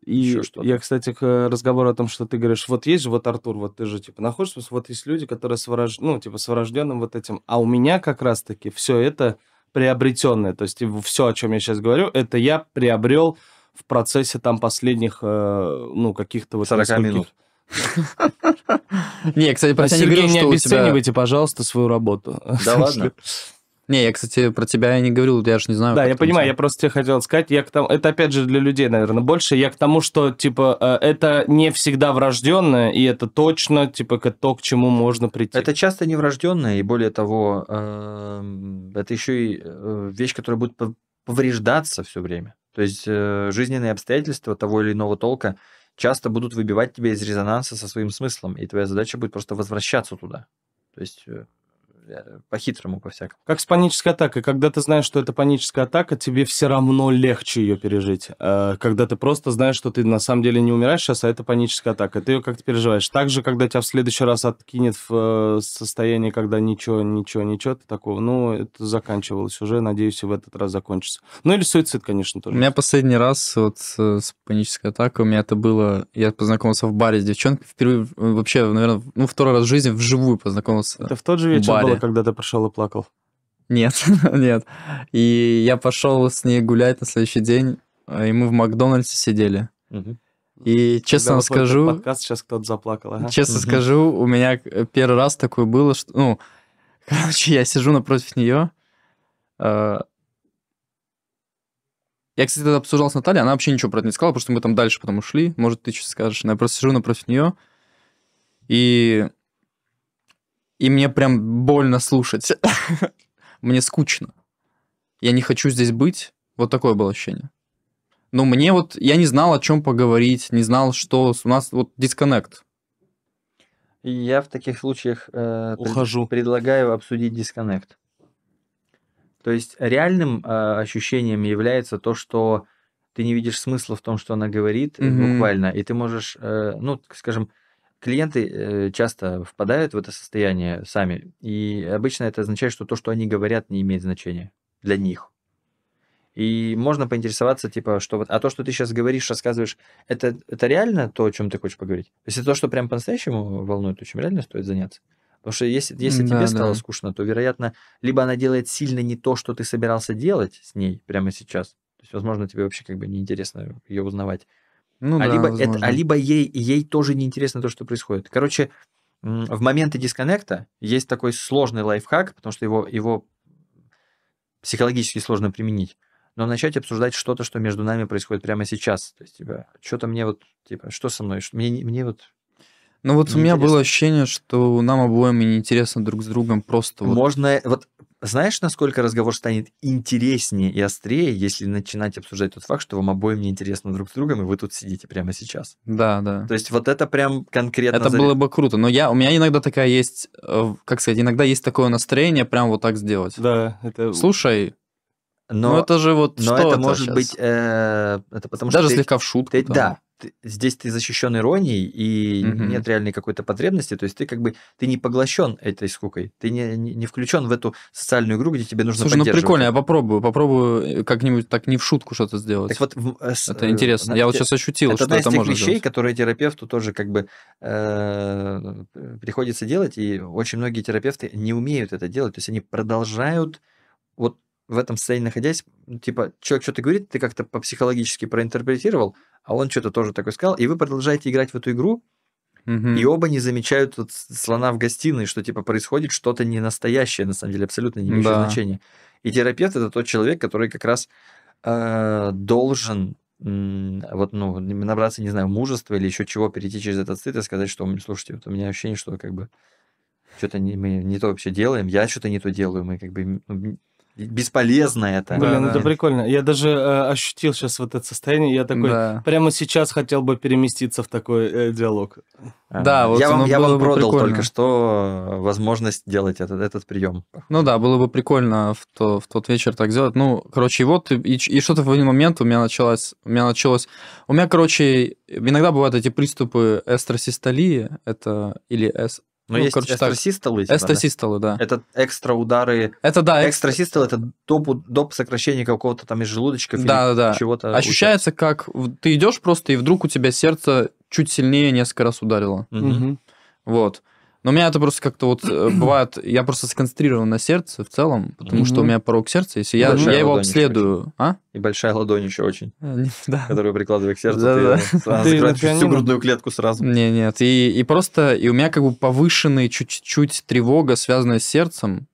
и Еще я, кстати, к разговору о том, что ты говоришь, вот есть же вот Артур, вот ты же типа находишься, вот есть люди, которые с, ворож... ну, типа, с врожденным вот этим, а у меня как раз-таки все это приобретенное, то есть все, о чем я сейчас говорю, это я приобрел в процессе там последних, э, ну, каких-то вот... 40 нескольких... минут. *laughs* Не, кстати, про а, не обесценивайте, пожалуйста, свою работу. Да ладно? *laughs* Не, я, кстати, про тебя я не говорил, я же не знаю. Да, я понимаю, я просто тебе хотел сказать, я к тому, это опять же для людей, наверное, больше, я к тому, что, типа, э, это не всегда врожденное, и это точно, типа, то, к чему можно прийти. Это часто не врожденное, и более того, эм, это еще и э, вещь, которая будет повреждаться все время. То есть э, жизненные обстоятельства того или иного толка часто будут выбивать тебя из резонанса со своим смыслом, и твоя задача будет просто возвращаться туда. То есть по-хитрому, по-всякому. Как с панической атакой. Когда ты знаешь, что это паническая атака, тебе все равно легче ее пережить. Э, когда ты просто знаешь, что ты на самом деле не умираешь сейчас, а это паническая атака. Ты ее как-то переживаешь. Также, когда тебя в следующий раз откинет в э, состояние, когда ничего, ничего, ничего, ты такого, ну, это заканчивалось уже, надеюсь, и в этот раз закончится. Ну, или суицид, конечно, тоже. У меня последний раз вот с панической атакой, у меня это было, я познакомился в баре с девчонкой, впервые, э, вообще, наверное, ну, второй раз в жизни вживую познакомился. Это в тот же вечер баре плакала, когда ты пришел и плакал? Нет, *laughs* нет. И я пошел с ней гулять на следующий день, э, и мы в Макдональдсе сидели. И честно вам скажу... Подкаст, сейчас кто-то заплакал. Ага. Честно угу. скажу, у меня э, первый раз такое было, что... Ну, *laughs* короче, я сижу напротив нее. Э... Я, кстати, это обсуждал с Натальей, она вообще ничего про это не сказала, потому что мы там дальше потом ушли. Может, ты что скажешь? Но я просто сижу напротив нее, и и мне прям больно слушать. *laughs* мне скучно. Я не хочу здесь быть. Вот такое было ощущение. Но мне вот, я не знал, о чем поговорить, не знал, что у нас вот дисконнект. Я в таких случаях э, Ухожу. Пред, предлагаю обсудить дисконнект. То есть реальным э, ощущением является то, что ты не видишь смысла в том, что она говорит, mm-hmm. буквально, и ты можешь, э, ну, скажем, клиенты э, часто впадают в это состояние сами, и обычно это означает, что то, что они говорят, не имеет значения для них. И можно поинтересоваться, типа, что вот, а то, что ты сейчас говоришь, рассказываешь, это, это реально то, о чем ты хочешь поговорить? То есть это то, что прям по-настоящему волнует, то чем реально стоит заняться? Потому что если, если да, тебе да. стало скучно, то, вероятно, либо она делает сильно не то, что ты собирался делать с ней прямо сейчас. То есть, возможно, тебе вообще как бы неинтересно ее узнавать. Ну, а, да, либо это, а либо ей, ей тоже неинтересно то, что происходит. Короче, в моменты дисконнекта есть такой сложный лайфхак, потому что его, его психологически сложно применить. Но начать обсуждать что-то, что между нами происходит прямо сейчас. То есть, типа, что-то мне вот, типа, что со мной? Что, мне, мне вот ну вот у меня было ощущение, что нам обоим неинтересно друг с другом просто. Вот... Можно, вот знаешь, насколько разговор станет интереснее и острее, если начинать обсуждать тот факт, что вам обоим неинтересно друг с другом, и вы тут сидите прямо сейчас? Да, да. То есть вот это прям конкретно... Это заряд... было бы круто, но я, у меня иногда такая есть, э, как сказать, иногда есть такое настроение прям вот так сделать. Да, это... Слушай, но ну, это же вот но что это, может сейчас? быть, э, это потому даже что даже слегка в шутку. Ты, да, ты, здесь ты защищен иронией и угу. нет реальной какой-то потребности, то есть ты как бы ты не поглощен этой скукой, ты не, не, не включен в эту социальную игру, где тебе нужно Слушай, ну прикольно, я попробую, попробую э, как-нибудь так не в шутку что-то сделать. Так вот, в, э, это э, интересно, знаете, я вот сейчас ощутил, это что одна из это тех можно вещей, сделать. которые терапевту тоже как бы э, приходится делать, и очень многие терапевты не умеют это делать, то есть они продолжают вот в этом состоянии находясь, типа, человек что-то говорит, ты как-то по-психологически проинтерпретировал, а он что-то тоже такое сказал, и вы продолжаете играть в эту игру, Угу. И оба не замечают вот слона в гостиной, что типа происходит что-то не настоящее, на самом деле, абсолютно не имеет да. значения. И терапевт это тот человек, который как раз э, должен вот, ну, набраться, не знаю, мужества или еще чего, перейти через этот стыд и сказать, что, слушайте, вот у меня ощущение, что как бы что-то не, мы не то вообще делаем, я что-то не то делаю, мы как бы бесполезно это. Блин, да, это да. прикольно. Я даже э, ощутил сейчас вот это состояние. Я такой, да. прямо сейчас хотел бы переместиться в такой э, диалог. Э, да, вот я вам, я вам продал прикольно. только что э, возможность делать этот, этот прием. Ну да, было бы прикольно в, то, в тот вечер так сделать. Ну, короче, и вот, и, и что-то в один момент у меня началось, у меня началось, у меня, короче, иногда бывают эти приступы эстросистолии, это, или эс, но ну, ну, есть короче, эстросистолы. Так. Типа, эстросистолы, да? да. Это экстра удары. Это да. Экстрасистолы экстра... это доп, доп сокращения какого-то там из желудочка. Да, да, да. Чего-то Ощущается, как ты идешь просто, и вдруг у тебя сердце чуть сильнее несколько раз ударило. Угу. Вот. Но у меня это просто как-то вот э, *clears throat* бывает, я просто сконцентрирован на сердце в целом, потому что у меня порог сердца, если я, я его обследую... А? И большая ладонь еще очень, э, да. которую прикладываю к сердцу, да, ты да. сразу всю грудную клетку сразу. Не, нет, и, и просто, и у меня как бы повышенная чуть-чуть тревога, связанная с сердцем,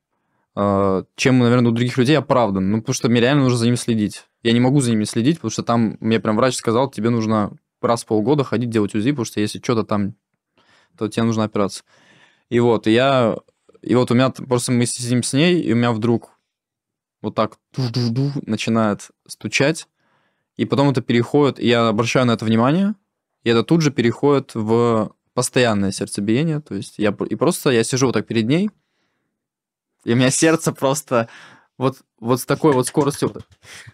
э, чем, наверное, у других людей оправдан. Ну, потому что мне реально нужно за ним следить. Я не могу за ними следить, потому что там мне прям врач сказал, тебе нужно раз в полгода ходить делать УЗИ, потому что если что-то там, то тебе нужно опираться. И вот, и я... И вот у меня просто мы сидим с ней, и у меня вдруг вот так ду-ду-ду начинает стучать, и потом это переходит, и я обращаю на это внимание, и это тут же переходит в постоянное сердцебиение, то есть я и просто я сижу вот так перед ней, и у меня сердце просто вот, вот с такой вот скоростью. Как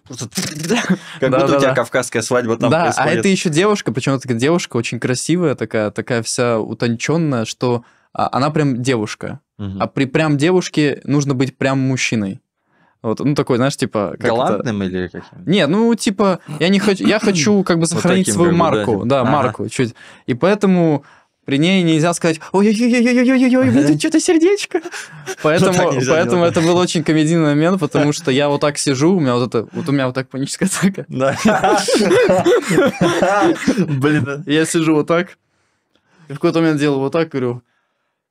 да, будто да, у тебя да. кавказская свадьба там Да, а происходит. а это еще девушка, причем такая девушка очень красивая такая, такая вся утонченная, что а она прям девушка. Угу. А при прям девушке нужно быть прям мужчиной. Вот, ну такой, знаешь, типа... Как Галантным это... или каким? Нет, ну типа, я не хочу, я хочу как бы сохранить вот свою как марку, бы, да, да ага. марку чуть. И поэтому при ней нельзя сказать, ой-ой-ой-ой-ой-ой-ой, мне тут что-то сердечко. *laughs* Поэтому, поэтому это был очень комедийный момент, потому что я вот так сижу, у меня вот это, вот у меня вот так паническая атака. Да. *laughs* Блин. Я сижу вот так, и в какой-то момент делаю вот так, говорю,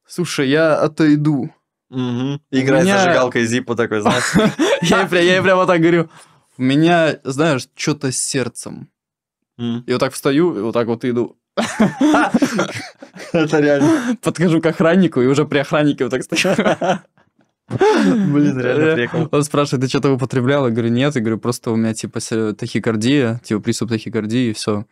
Слушай, я отойду. Угу. Играет меня... зажигалкой Зипа такой, знаешь. *laughs* Я ей вот так говорю. У меня, знаешь, что-то с сердцем. И вот так встаю, и вот так вот иду. *laughs* Это реально. Подхожу к охраннику, и уже при охраннике вот так стою. *laughs* Блин, реально э, прикол. Он спрашивает, ты что-то употреблял? Я говорю, нет. Я говорю, просто у меня типа тахикардия, типа приступ тахикардии, и все.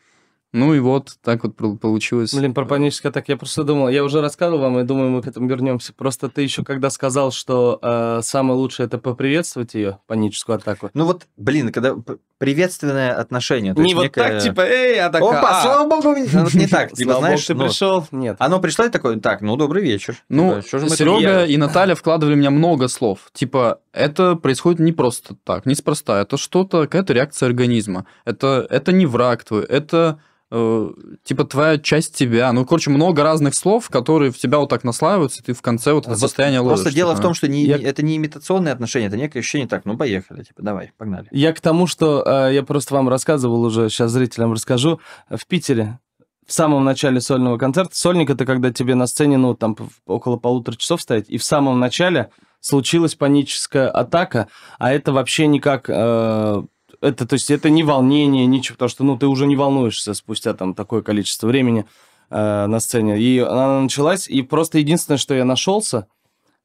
Ну и вот так вот получилось. Блин, про панические атаки я просто думал. Я уже рассказывал вам, и думаю, мы к этому вернемся. Просто ты еще когда сказал, что э, самое лучшее это поприветствовать ее паническую атаку. Ну вот, блин, когда приветственное отношение. Не вот некое... так типа, эй, атака. Опа, а! слава богу, *laughs* не так. Типа, знаешь, ты ну пришел? Нет. Оно пришло и такое, так, ну добрый вечер. Ну, типа, Серега и Наталья вкладывали в меня много слов. Типа, это происходит не просто так, неспроста. Это что-то, какая-то реакция организма. Это это не враг твой, это э, типа твоя часть тебя. Ну, короче, много разных слов, которые в тебя вот так наслаиваются, и ты в конце вот это вот состояние ложишь. Просто дело типа. в том, что не, я... это не имитационные отношения, это некое ощущение так, ну, поехали, типа, давай, погнали. Я к тому, что э, я просто вам рассказывал уже, сейчас зрителям расскажу, в Питере в самом начале сольного концерта. Сольник это когда тебе на сцене, ну, там около полутора часов стоять, и в самом начале случилась паническая атака, а это вообще никак э, это, то есть это не волнение, ничего, потому что, ну, ты уже не волнуешься спустя там такое количество времени э, на сцене. И она началась, и просто единственное, что я нашелся,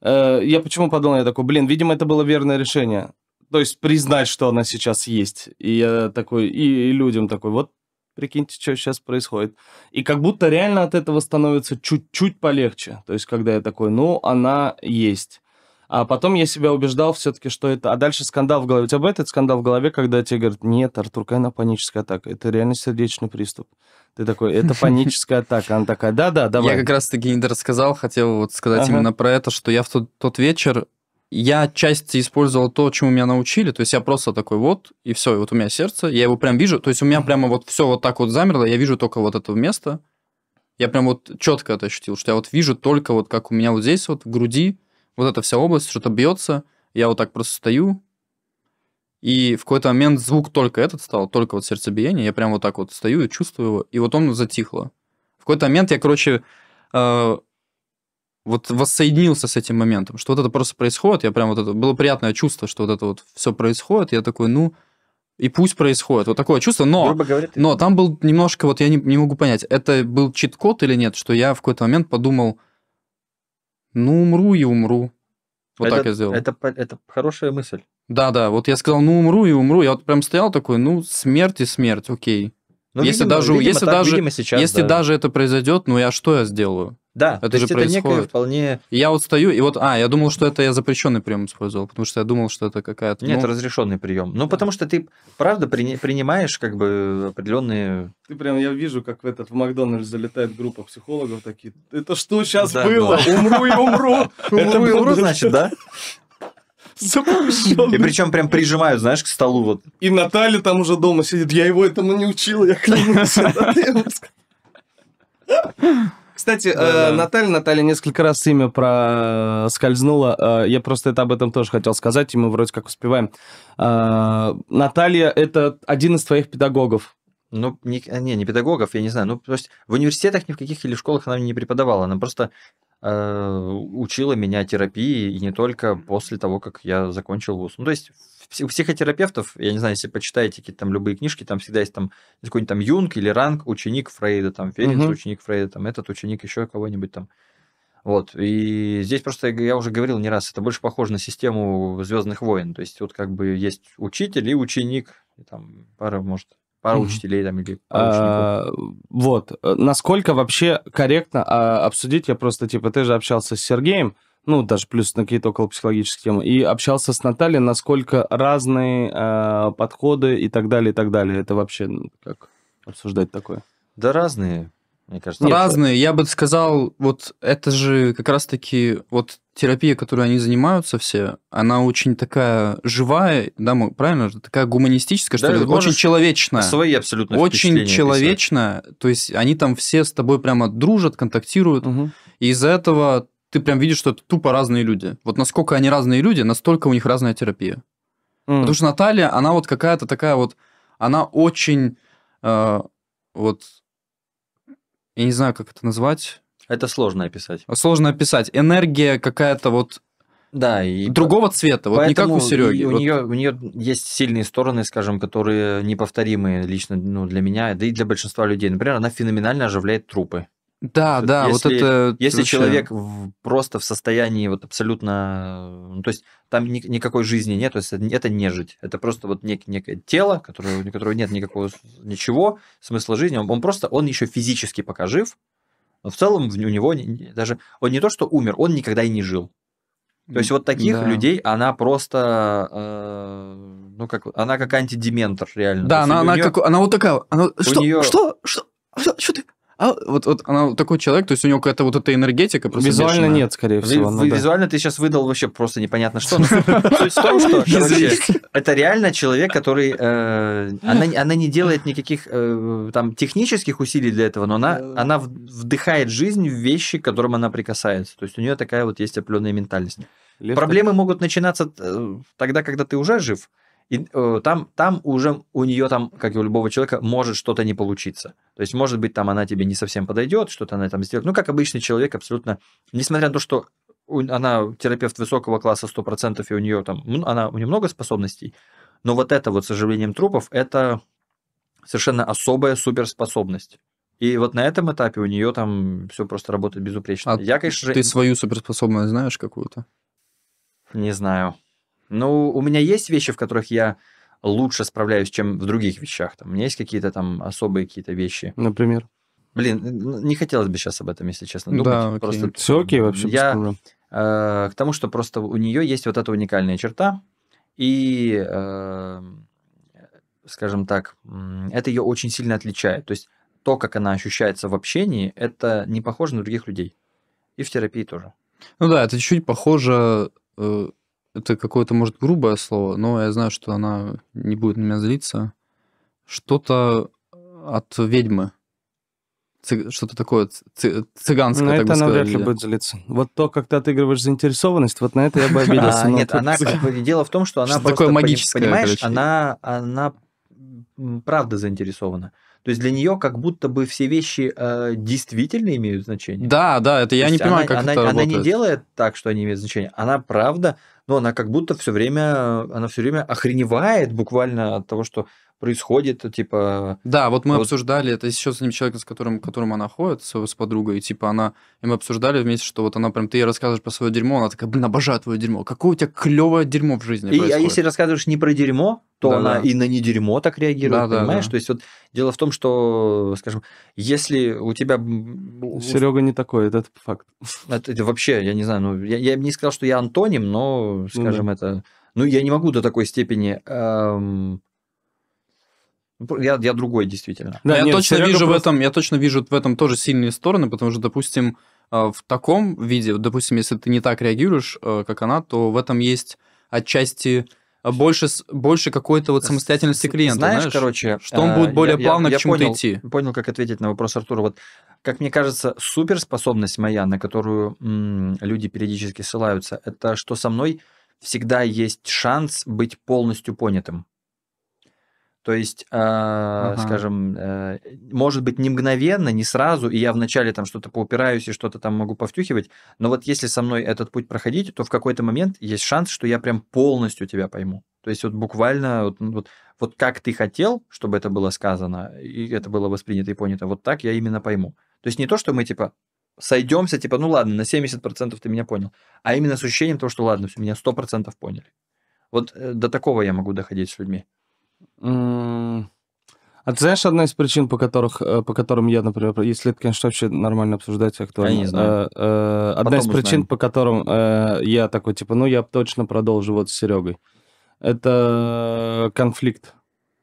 э, я почему подумал, я такой, блин, видимо, это было верное решение. То есть признать, что она сейчас есть. И я такой, и, и людям такой, вот прикиньте, что сейчас происходит. И как будто реально от этого становится чуть-чуть полегче. То есть, когда я такой, ну, она есть. А потом я себя убеждал все-таки, что это... А дальше скандал в голове. У тебя этот скандал в голове, когда тебе говорят, нет, Артур Кайна паническая атака. Это реально сердечный приступ. Ты такой, это *laughs* паническая атака. Она такая, да-да, давай. Я как раз-таки не рассказал, хотел вот сказать ага. именно про это, что я в тот, тот вечер, я отчасти использовал то, чему меня научили. То есть я просто такой вот, и все, и вот у меня сердце, я его прям вижу. То есть у меня прямо вот все вот так вот замерло, я вижу только вот это место. Я прям вот четко это ощутил, что я вот вижу только вот как у меня вот здесь вот в груди, вот эта вся область, что-то бьется, я вот так просто стою, и в какой-то момент звук только этот стал, только вот сердцебиение, я прям вот так вот стою и чувствую его, и вот он затихло. В какой-то момент я, короче, э, вот воссоединился с этим моментом, что вот это просто происходит, я прям вот это, было приятное чувство, что вот это вот все происходит, я такой, ну, и пусть происходит. Вот такое чувство, но, говоря, ты... но там был немножко, вот я не, не могу понять, это был чит-код или нет, что я в какой-то момент подумал, ну умру и умру. Вот это, так я сделал. Это, это хорошая мысль. Да, да, вот я сказал, ну умру и умру. Я вот прям стоял такой, ну смерть и смерть, окей. Ну, если видимо, даже, видимо, если так, даже, видимо, сейчас, если да. даже это произойдет, ну я что я сделаю? Да, это то есть происходит. это некое вполне... Я вот стою, и вот, а, я думал, что это я запрещенный прием использовал, потому что я думал, что это какая-то... Нет, ну... разрешенный прием. Ну, да. потому что ты, правда, при... принимаешь как бы определенные... Ты прям, я вижу, как в этот в Макдональдс залетает группа психологов такие, это что сейчас да, было? Да. Умру и умру! *laughs* Это умру, значит, да? *laughs* И причем прям прижимают, знаешь, к столу вот. И Наталья там уже дома сидит, я его этому не учил, я клянусь. *laughs* Кстати, да, э, да. Наталья, Наталья несколько раз имя проскользнула. Э, э, я просто это об этом тоже хотел сказать, и мы вроде как успеваем. Э, Наталья – это один из твоих педагогов. Ну, не, а, не, не педагогов, я не знаю. Ну, то есть в университетах ни в каких или в школах она мне не преподавала. Она просто э, учила меня терапии, и не только после того, как я закончил вуз. Ну, то есть у психотерапевтов, я не знаю, если почитаете какие-то там любые книжки, там всегда есть там какой-нибудь там Юнг или Ранг, ученик Фрейда, там Ференц, угу. ученик Фрейда, там этот ученик еще кого-нибудь там. Вот. И здесь просто, я уже говорил не раз, это больше похоже на систему Звездных войн. То есть, вот как бы есть учитель и ученик, и там пара, может, пара mm учителей там или пара учеников. А, вот. Э, насколько вообще корректно а, обсудить, я просто, типа, ты же общался с Сергеем, ну, даже плюс на какие-то около психологические темы, и общался с Натальей, насколько разные э, подходы и так далее, и так далее. Это вообще ну, как обсуждать такое? Да разные, мне кажется. Нет, разные. Э, Я бы сказал, вот это же как раз-таки вот терапия, которой они занимаются все, она очень такая живая, да, мы, правильно, такая гуманистическая, да, ли, очень человечная. Свои абсолютно Очень человечная, писать. то есть они там все с тобой прямо дружат, контактируют, угу. и из-за этого ты прям видишь, что это тупо разные люди. Вот насколько они разные люди, настолько у них разная терапия. Mm. Потому что Наталья, она вот какая-то такая вот, она очень, э, вот, я не знаю, как это назвать. Это сложно описать. Сложно описать. Энергия какая-то вот да, и другого цвета, вот не как у Сереги. У, вот. нее, у нее есть сильные стороны, скажем, которые неповторимые лично ну, для меня, да и для большинства людей. Например, она феноменально оживляет трупы. Да, то да, если, вот это... Если человек в, просто в состоянии вот абсолютно... Ну, то есть там ни, никакой жизни нет, то есть это нежить. Это просто вот нек, некое тело, которое, у которого нет никакого ничего, смысла жизни. Он, он просто, он еще физически пока жив, но в целом у него даже... Он не то, что умер, он никогда и не жил. То есть вот таких да. людей она просто, э, ну как, она как антидементор реально. Да, она, она, нее... как, она вот такая, она, что, нее... что, что, что, что ты, а вот, вот она такой человек, то есть у него какая-то вот эта энергетика просто Визуально бешеная. нет, скорее всего. Ви- ну, да. Визуально ты сейчас выдал вообще просто непонятно что. *laughs* Суть в том, что это реально человек, который... Э, она не делает никаких э, там технических усилий для этого, но она э. вдыхает жизнь в вещи, к которым она прикасается. То есть у нее такая вот есть определенная ментальность. Проблемы могут начинаться тогда, когда ты уже жив, и э, там, там уже у нее там, как и у любого человека, может что-то не получиться. То есть, может быть, там она тебе не совсем подойдет, что-то она там сделает. Ну, как обычный человек, абсолютно, несмотря на то, что она терапевт высокого класса 100%, и у нее там, она, у нее много способностей, но вот это вот с оживлением трупов, это совершенно особая суперспособность. И вот на этом этапе у нее там все просто работает безупречно. А Я, конечно, ты же... свою суперспособность знаешь какую-то? Не знаю. Ну, у меня есть вещи, в которых я лучше справляюсь, чем в других вещах. Там, у меня есть какие-то там особые какие-то вещи. Например? Блин, не хотелось бы сейчас об этом, если честно, думать. Ну, да, окей. Просто... Все окей вообще. Я э, к тому, что просто у нее есть вот эта уникальная черта, и, э, скажем так, это ее очень сильно отличает. То есть то, как она ощущается в общении, это не похоже на других людей. И в терапии тоже. Ну да, это чуть похоже э, это какое-то, может, грубое слово, но я знаю, что она не будет на меня злиться. Что-то от ведьмы. Что-то такое цыганское, Но так это бы она вряд ли будет злиться. Вот то, как ты отыгрываешь заинтересованность, вот на это я бы обиделся. А, нет, она как Дело в том, что она просто... такое магическое, Понимаешь, она правда заинтересована. То есть для нее как будто бы все вещи э, действительно имеют значение. Да, да, это я не понимаю, она, как она, это она работает. Она не делает так, что они имеют значение. Она правда но она как будто все время, она все время охреневает буквально от того, что происходит, э, типа... Да, вот мы вот... обсуждали, это еще с одним человеком, с которым, которым она ходит, с, с подругой, и типа она... И мы обсуждали вместе, что вот она прям, ты ей рассказываешь про свое дерьмо, она такая, блин, обожаю твое дерьмо. Какое у тебя клевое дерьмо в жизни и, А если рассказываешь не про дерьмо, то да, она да. и на не дерьмо так реагирует, да, понимаешь? Да, да. То есть вот дело в том, что, скажем, если у тебя... Серега не такой, это, это факт. Это, это вообще, я не знаю, ну, я, я бы не сказал, что я антоним, но, скажем, ну, да. это... Ну, я не могу до такой степени... Эм ну, я, я другой, действительно. Да, я нет, точно вижу просто... в этом, я точно вижу в этом тоже сильные стороны, потому что, допустим, э, в таком виде, допустим, если ты не так реагируешь, э, как она, то в этом есть отчасти больше, больше какой-то вот самостоятельности клиента. Знаешь, знаешь короче, что он будет э, более я, плавно я, к чему-то понял, идти. Понял, как ответить на вопрос Артура. Вот, как мне кажется, суперспособность моя, на которую м- люди периодически ссылаются, это что со мной всегда есть шанс быть полностью понятым. То есть, э, ага. скажем, э, может быть, не мгновенно, не сразу, и я вначале там что-то поупираюсь и что-то там могу повтюхивать, но вот если со мной этот путь проходить, то в какой-то момент есть шанс, что я прям полностью тебя пойму. То есть вот буквально вот, ну вот, вот как ты хотел, чтобы это было сказано, и это было воспринято и понято, вот так я именно пойму. То есть не то, что мы типа сойдемся, типа, ну ладно, на 70% ты меня понял, а именно с ощущением того, что ладно, все, меня 100% поняли. Вот э, до такого я могу доходить с людьми. А ты знаешь, одна из причин, по, которых, э, по которым я, например, если это, конечно, вообще нормально обсуждать актуально. Я не знаю. Э, э, одна Потом из причин, по которым э, я такой, типа, ну, я точно продолжу вот с Серегой. Это конфликт.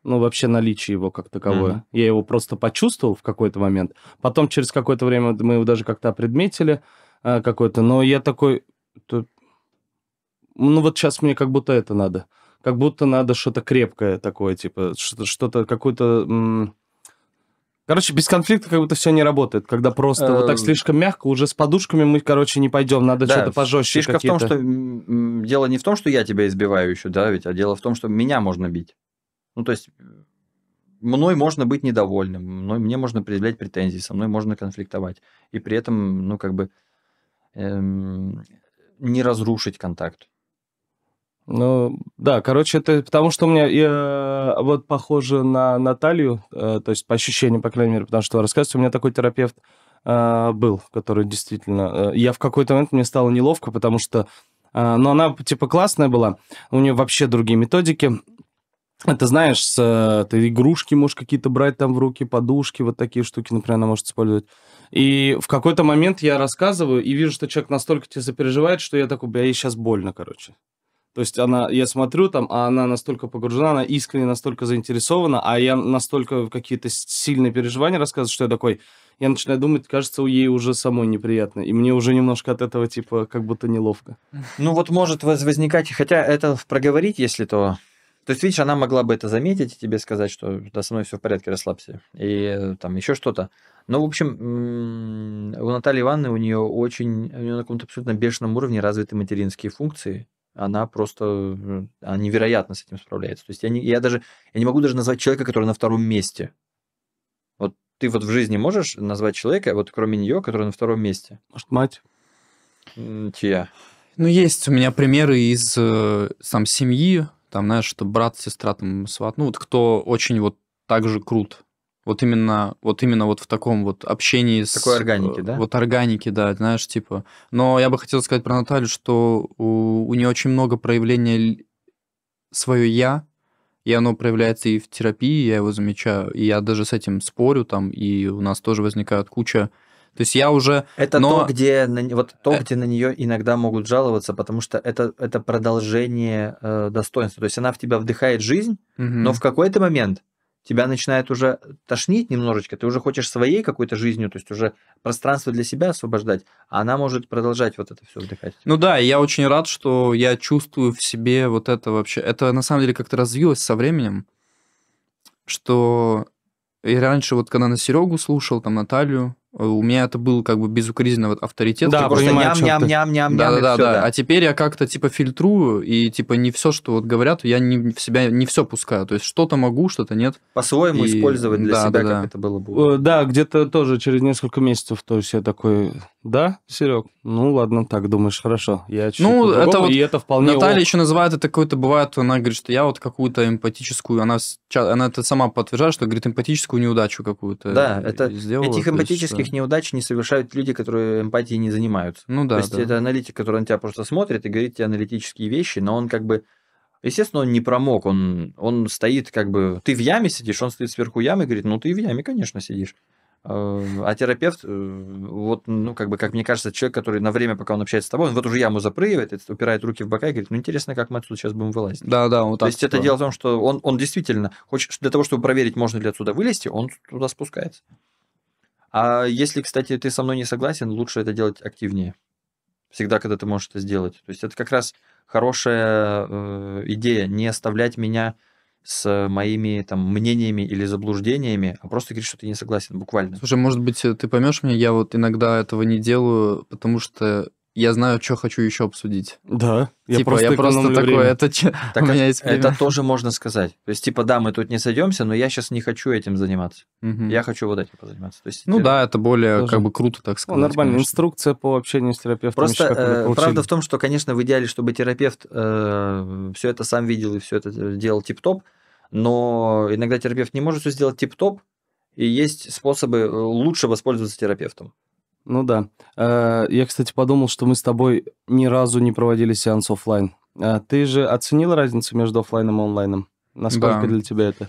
Ну, вообще наличие его как таковое. Mm-hmm. Я его просто почувствовал в какой-то момент. Потом через какое-то время мы его даже как-то предметили э, какой-то. Но я такой... То... Ну, вот сейчас мне как будто это надо. mm как будто надо что-то крепкое такое, типа, что-то, какую-то... Короче, без конфликта как будто все не работает, когда просто вот так эм. слишком мягко, уже с подушками мы, короче, не пойдем, надо да, что-то пожестче. Фишка в том, что дело не в том, что я тебя избиваю еще, да, ведь, а дело в том, что меня можно бить. Ну, то есть мной можно быть недовольным, мной, мне можно предъявлять претензии, со мной можно конфликтовать. И при этом, ну, как бы эм, не разрушить контакт. Ну, да, короче, это потому что у меня я, вот похоже на Наталью, э, то есть по ощущениям, по крайней мере, потому что рассказывается, у меня такой терапевт э, был, который действительно... Э, я в какой-то момент, мне стало неловко, потому что... Э, но ну, она, типа, классная была, у нее вообще другие методики. Это знаешь, с, э, ты игрушки можешь какие-то брать там в руки, подушки, вот такие штуки, например, она может использовать. И в какой-то момент я рассказываю и вижу, что человек настолько тебе запереживает, что я такой, я ей сейчас больно, короче. То есть она, я смотрю там, а она настолько погружена, она искренне настолько заинтересована, а я настолько какие-то сильные переживания рассказываю, что я такой, я начинаю думать, кажется, у ей уже самой неприятно, и мне уже немножко от этого типа как будто неловко. Ну вот может возникать, хотя это проговорить, если то, то есть, видишь, она могла бы это заметить и тебе сказать, что да, со мной все в порядке, расслабься. И э, там еще что-то. Но, в общем, у Натальи Ивановны у нее очень, у нее на каком-то абсолютно бешеном уровне развиты материнские функции она просто, э, она невероятно с этим справляется. То есть я, не, я даже, я не могу даже назвать человека, который на втором месте. Вот ты вот в жизни можешь назвать человека, вот кроме нее, который на втором месте? Может, мать? Чья? Ну, есть у меня примеры из э, сам семьи, там, знаешь, что брат, сестра, там, сват, ну, вот кто очень вот так же крут вот именно, вот именно вот в таком вот общении с... Такой органики, да? Вот органики, да, знаешь, типа. Но я бы хотел сказать про Наталью, что у, у нее очень много проявления свое «я», и оно проявляется и в терапии, я его замечаю, и я даже с этим спорю там, и у нас тоже возникает куча то есть я уже. Это но... то, где на... вот то, э. где на нее иногда могут жаловаться, потому что это это продолжение э, достоинства. То есть она в тебя вдыхает жизнь, угу. но в какой-то момент тебя начинает уже тошнить немножечко, ты уже хочешь своей какой-то жизнью, то есть уже пространство для себя освобождать, а она может продолжать вот это все вдыхать. Ну да, я очень рад, что я чувствую в себе вот это вообще. Это на самом деле как-то развилось со временем, что и раньше вот когда на Серегу слушал, там Наталью, Э, у меня это был как бы безукоризненно вот авторитет. Да, просто ням, ням, ням, ням, да, ням. Да, да, да, да. А теперь я как-то типа фильтрую и типа не все, что вот говорят, я не в себя не все пускаю. То есть что-то могу, что-то нет. По-своему и... использовать для да, себя, да, как да. это было бы. Э, да, где-то тоже через несколько месяцев, то есть я такой, да, Серег, ну ладно, так думаешь, хорошо. Я чуть ну, это вот и это вполне. Наталья ок. еще называет это какое то бывает, она говорит, что я вот какую-то эмпатическую, она она это сама подтверждает, что говорит эмпатическую неудачу какую-то. Да, это сделала, этих эмпатических Таких неудач не совершают люди, которые эмпатией не занимаются. Ну да. То есть да. это аналитик, который на тебя просто смотрит и говорит тебе аналитические вещи, но он как бы Естественно, он не промок, он, он стоит как бы... Ты в яме сидишь, он стоит сверху ямы и говорит, ну, ты в яме, конечно, сидишь. Э, а терапевт, э, вот, ну, как бы, как мне кажется, человек, который на время, пока он общается с тобой, он вот уже яму запрыгивает, упирает руки в бока и говорит, ну, интересно, как мы отсюда сейчас будем вылазить. Да, да, вот То есть, это дело в том, что он, он действительно, хочет, для того, чтобы проверить, можно ли отсюда вылезти, он туда спускается. А если, кстати, ты со мной не согласен, лучше это делать активнее. Всегда, когда ты можешь это сделать. То есть это как раз хорошая э, идея, не оставлять меня с моими там мнениями или заблуждениями, а просто говорить, что ты не согласен, буквально. Слушай, может быть, э, ты поймешь меня, я вот иногда этого не делаю, потому что я знаю, что хочу еще обсудить. Да. Я типа, просто я просто такой, это *laughs* так, у меня а есть время. Это тоже можно сказать. То есть, типа, да, мы тут не сойдемся, но я сейчас не хочу этим заниматься. Угу. Я хочу вот этим позаниматься. То есть, ну да, это более тоже... как бы круто, так ну, сказать. Ну, нормально, конечно. инструкция по общению с терапевтом. Просто еще, э, правда в том, что, конечно, в идеале, чтобы терапевт э, все это сам видел и все это делал тип-топ, но иногда терапевт не может все сделать тип-топ, и есть способы э, лучше воспользоваться терапевтом. Ну да. Э, я, кстати, подумал, что мы с тобой ни разу не проводили сеанс офлайн. Э, ты же оценил разницу между офлайном и онлайном? Насколько да. для тебя это?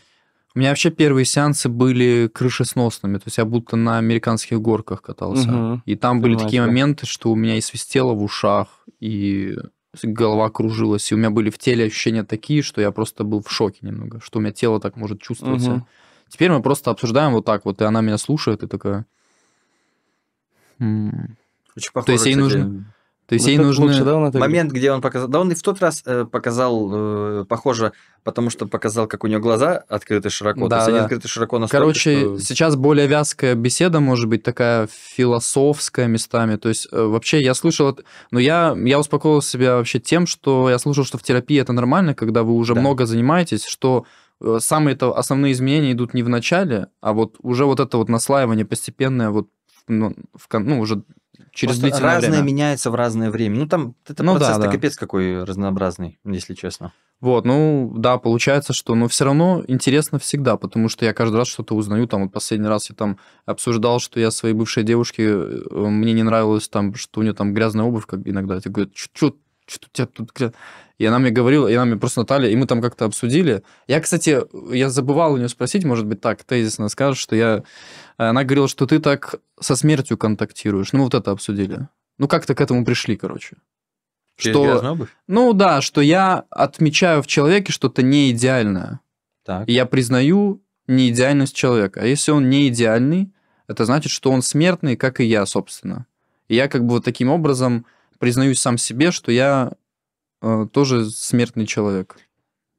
У меня вообще первые сеансы были крышесносными, то есть я будто на американских горках катался. Угу. И там Понимаю, были такие моменты, что у меня и свистело в ушах, и голова кружилась, и у меня были в теле ощущения такие, что я просто был в шоке немного, что у меня тело так может чувствоваться. Угу. Теперь мы просто обсуждаем вот так вот, и она меня слушает, и такая... Очень похоже, То есть ей кстати. нужно... То есть ну, ей нужно... да, Момент, где он показал... Да, он и в тот раз э, показал, э, похоже, потому что показал, как у нее глаза открыты широко. Да, То есть да. они открыты широко настолько, Короче, что... сейчас более вязкая беседа, может быть, такая философская местами. То есть э, вообще я слышал... Но ну, я, я успокоил себя вообще тем, что я слушал, что в терапии это нормально, когда вы уже да. много занимаетесь, что э, самые -то основные изменения идут не в начале, а вот уже вот это вот наслаивание постепенное вот ну, в, ну уже через Просто длительное разное время. меняется в разное время. Ну, там это ну, процесс-то да, да. капец какой разнообразный, если честно. Вот, ну, да, получается, что, но ну, все равно интересно всегда, потому что я каждый раз что-то узнаю, там, вот последний раз я там обсуждал, что я своей бывшей девушке, э, мне не нравилось там, что у нее там грязная обувь, как иногда, я говорю, что что у тебя тут говорят? И она мне говорила, и она мне просто Наталья, и мы там как-то обсудили. Я, кстати, я забывал у нее спросить, может быть, так тезисно скажешь, что я... Она говорила, что ты так со смертью контактируешь. Ну, вот это обсудили. Ну, как-то к этому пришли, короче. что... Ну, да, что я отмечаю в человеке что-то не идеальное. Так. я признаю неидеальность человека. А если он не идеальный, это значит, что он смертный, как и я, собственно. И я как бы вот таким образом признаюсь сам себе, что я э, тоже смертный человек.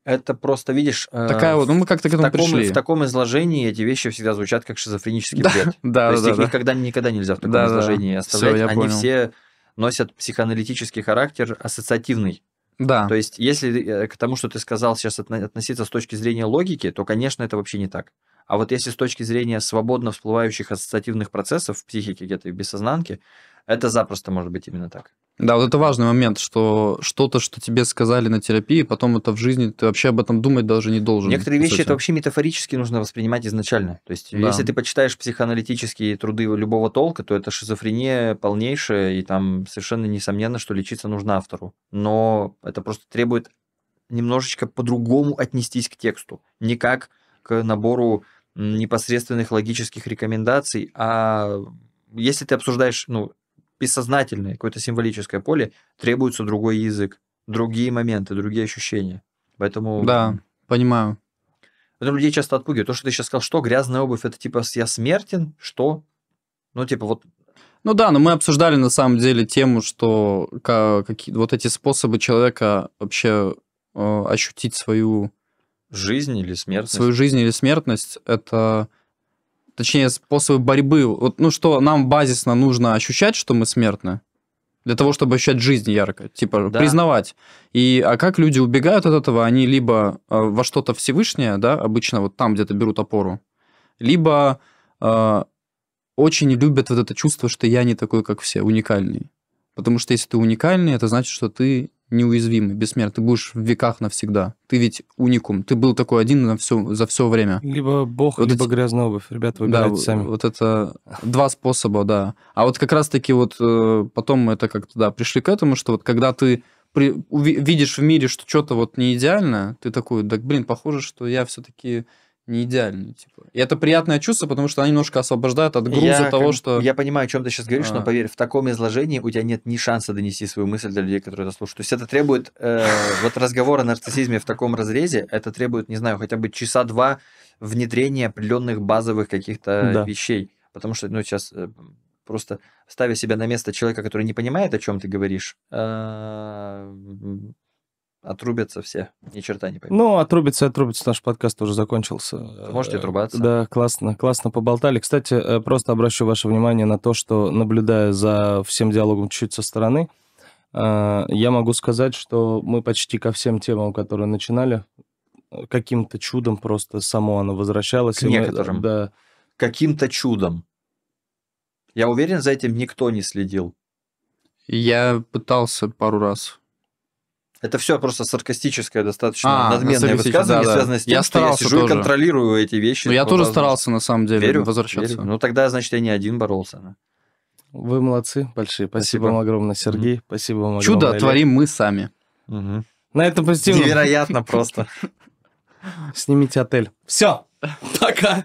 Это просто, видишь... Э, Такая вот, ну мы как-то к этому таком, пришли. В таком изложении эти вещи всегда звучат как шизофренический да, бред. Да, То да, есть да, их да. никогда, никогда нельзя в таком да, изложении да. оставлять. Все, Они понял. все носят психоаналитический характер, ассоциативный. Да. То есть если э, к тому, что ты сказал сейчас относиться с точки зрения логики, то, конечно, это вообще не так. А вот если с точки зрения свободно всплывающих ассоциативных процессов в психике где-то и в бессознанке, это запросто может быть именно так. Да, вот это важный момент, что что-то, что тебе сказали на терапии, потом это в жизни, ты вообще об этом думать даже не должен. Некоторые вещи это вообще метафорически нужно воспринимать изначально. То есть, да. если ты почитаешь психоаналитические труды любого толка, то это шизофрения полнейшая, и там совершенно несомненно, что лечиться нужно автору. Но это просто требует немножечко по-другому отнестись к тексту. Не как к набору непосредственных логических рекомендаций, а если ты обсуждаешь, ну, бессознательное, какое-то символическое поле, требуется другой язык, другие моменты, другие ощущения. Поэтому... Да, понимаю. Поэтому людей часто отпугивают. То, что ты сейчас сказал, что грязная обувь, это типа я смертен, что? Ну, типа вот ну да, но мы обсуждали на самом деле тему, что какие, вот эти способы человека вообще э, ощутить свою жизнь или смертность. Свою жизнь или смертность это точнее, способы борьбы. Вот, ну что, нам базисно нужно ощущать, что мы смертны, для того, чтобы ощущать жизнь ярко, типа да. признавать. И а как люди убегают от этого? Они либо э, во что-то Всевышнее, да, обычно вот там где-то берут опору, либо э, очень любят вот это чувство, что я не такой, как все, уникальный. Потому что если ты уникальный, это значит, что ты неуязвимый, бессмертный, ты будешь в веках навсегда. Ты ведь уникум, ты был такой один на все, за все время. Либо бог, вот либо эти... грязная обувь, ребята, выбирайте да, сами. вот это два способа, да. А вот как раз-таки вот э, потом мы это как-то, да, пришли к этому, что вот когда ты при, увидишь в мире, что что-то вот не идеально, ты такой, так, блин, похоже, что я все-таки не идеальны. Типа. И это приятное чувство, потому что они немножко освобождают от груза я, того, как, что... Я понимаю, о чем ты сейчас говоришь, а. но поверь, в таком изложении у тебя нет ни шанса донести свою мысль для людей, которые это слушают. То есть это требует... Э, *laughs* вот разговор о нарциссизме в таком разрезе, это требует, не знаю, хотя бы часа два внедрения определенных базовых каких-то да. вещей. Потому что, ну, сейчас э, просто ставя себя на место человека, который не понимает, о чем ты говоришь, э, Отрубятся все, ни черта не поймут. Ну, отрубится, отрубится. наш подкаст уже закончился. Можете э, отрубаться. Да, классно, классно поболтали. Кстати, э, просто обращу ваше внимание на то, что, наблюдая за всем диалогом чуть-чуть со стороны, э, я могу сказать, что мы почти ко всем темам, которые начинали, каким-то чудом просто само оно возвращалось. К некоторым. Мы, да. Каким-то чудом. Я уверен, за этим никто не следил. Я пытался пару раз это все просто саркастическое, достаточно а, надменное высказывание, да, связанное да. с тем, я что я сижу тоже. и контролирую эти вещи. Но я тоже старался, на самом деле, Верю? возвращаться. Верю. Ну, тогда, значит, я не один боролся. Вы молодцы, большие. Спасибо, Спасибо. вам огромное, Сергей. Угу. Спасибо вам огромное. Чудо Олег. творим мы сами. Угу. На этом позитивно. Невероятно просто. *laughs* Снимите отель. Все. Пока.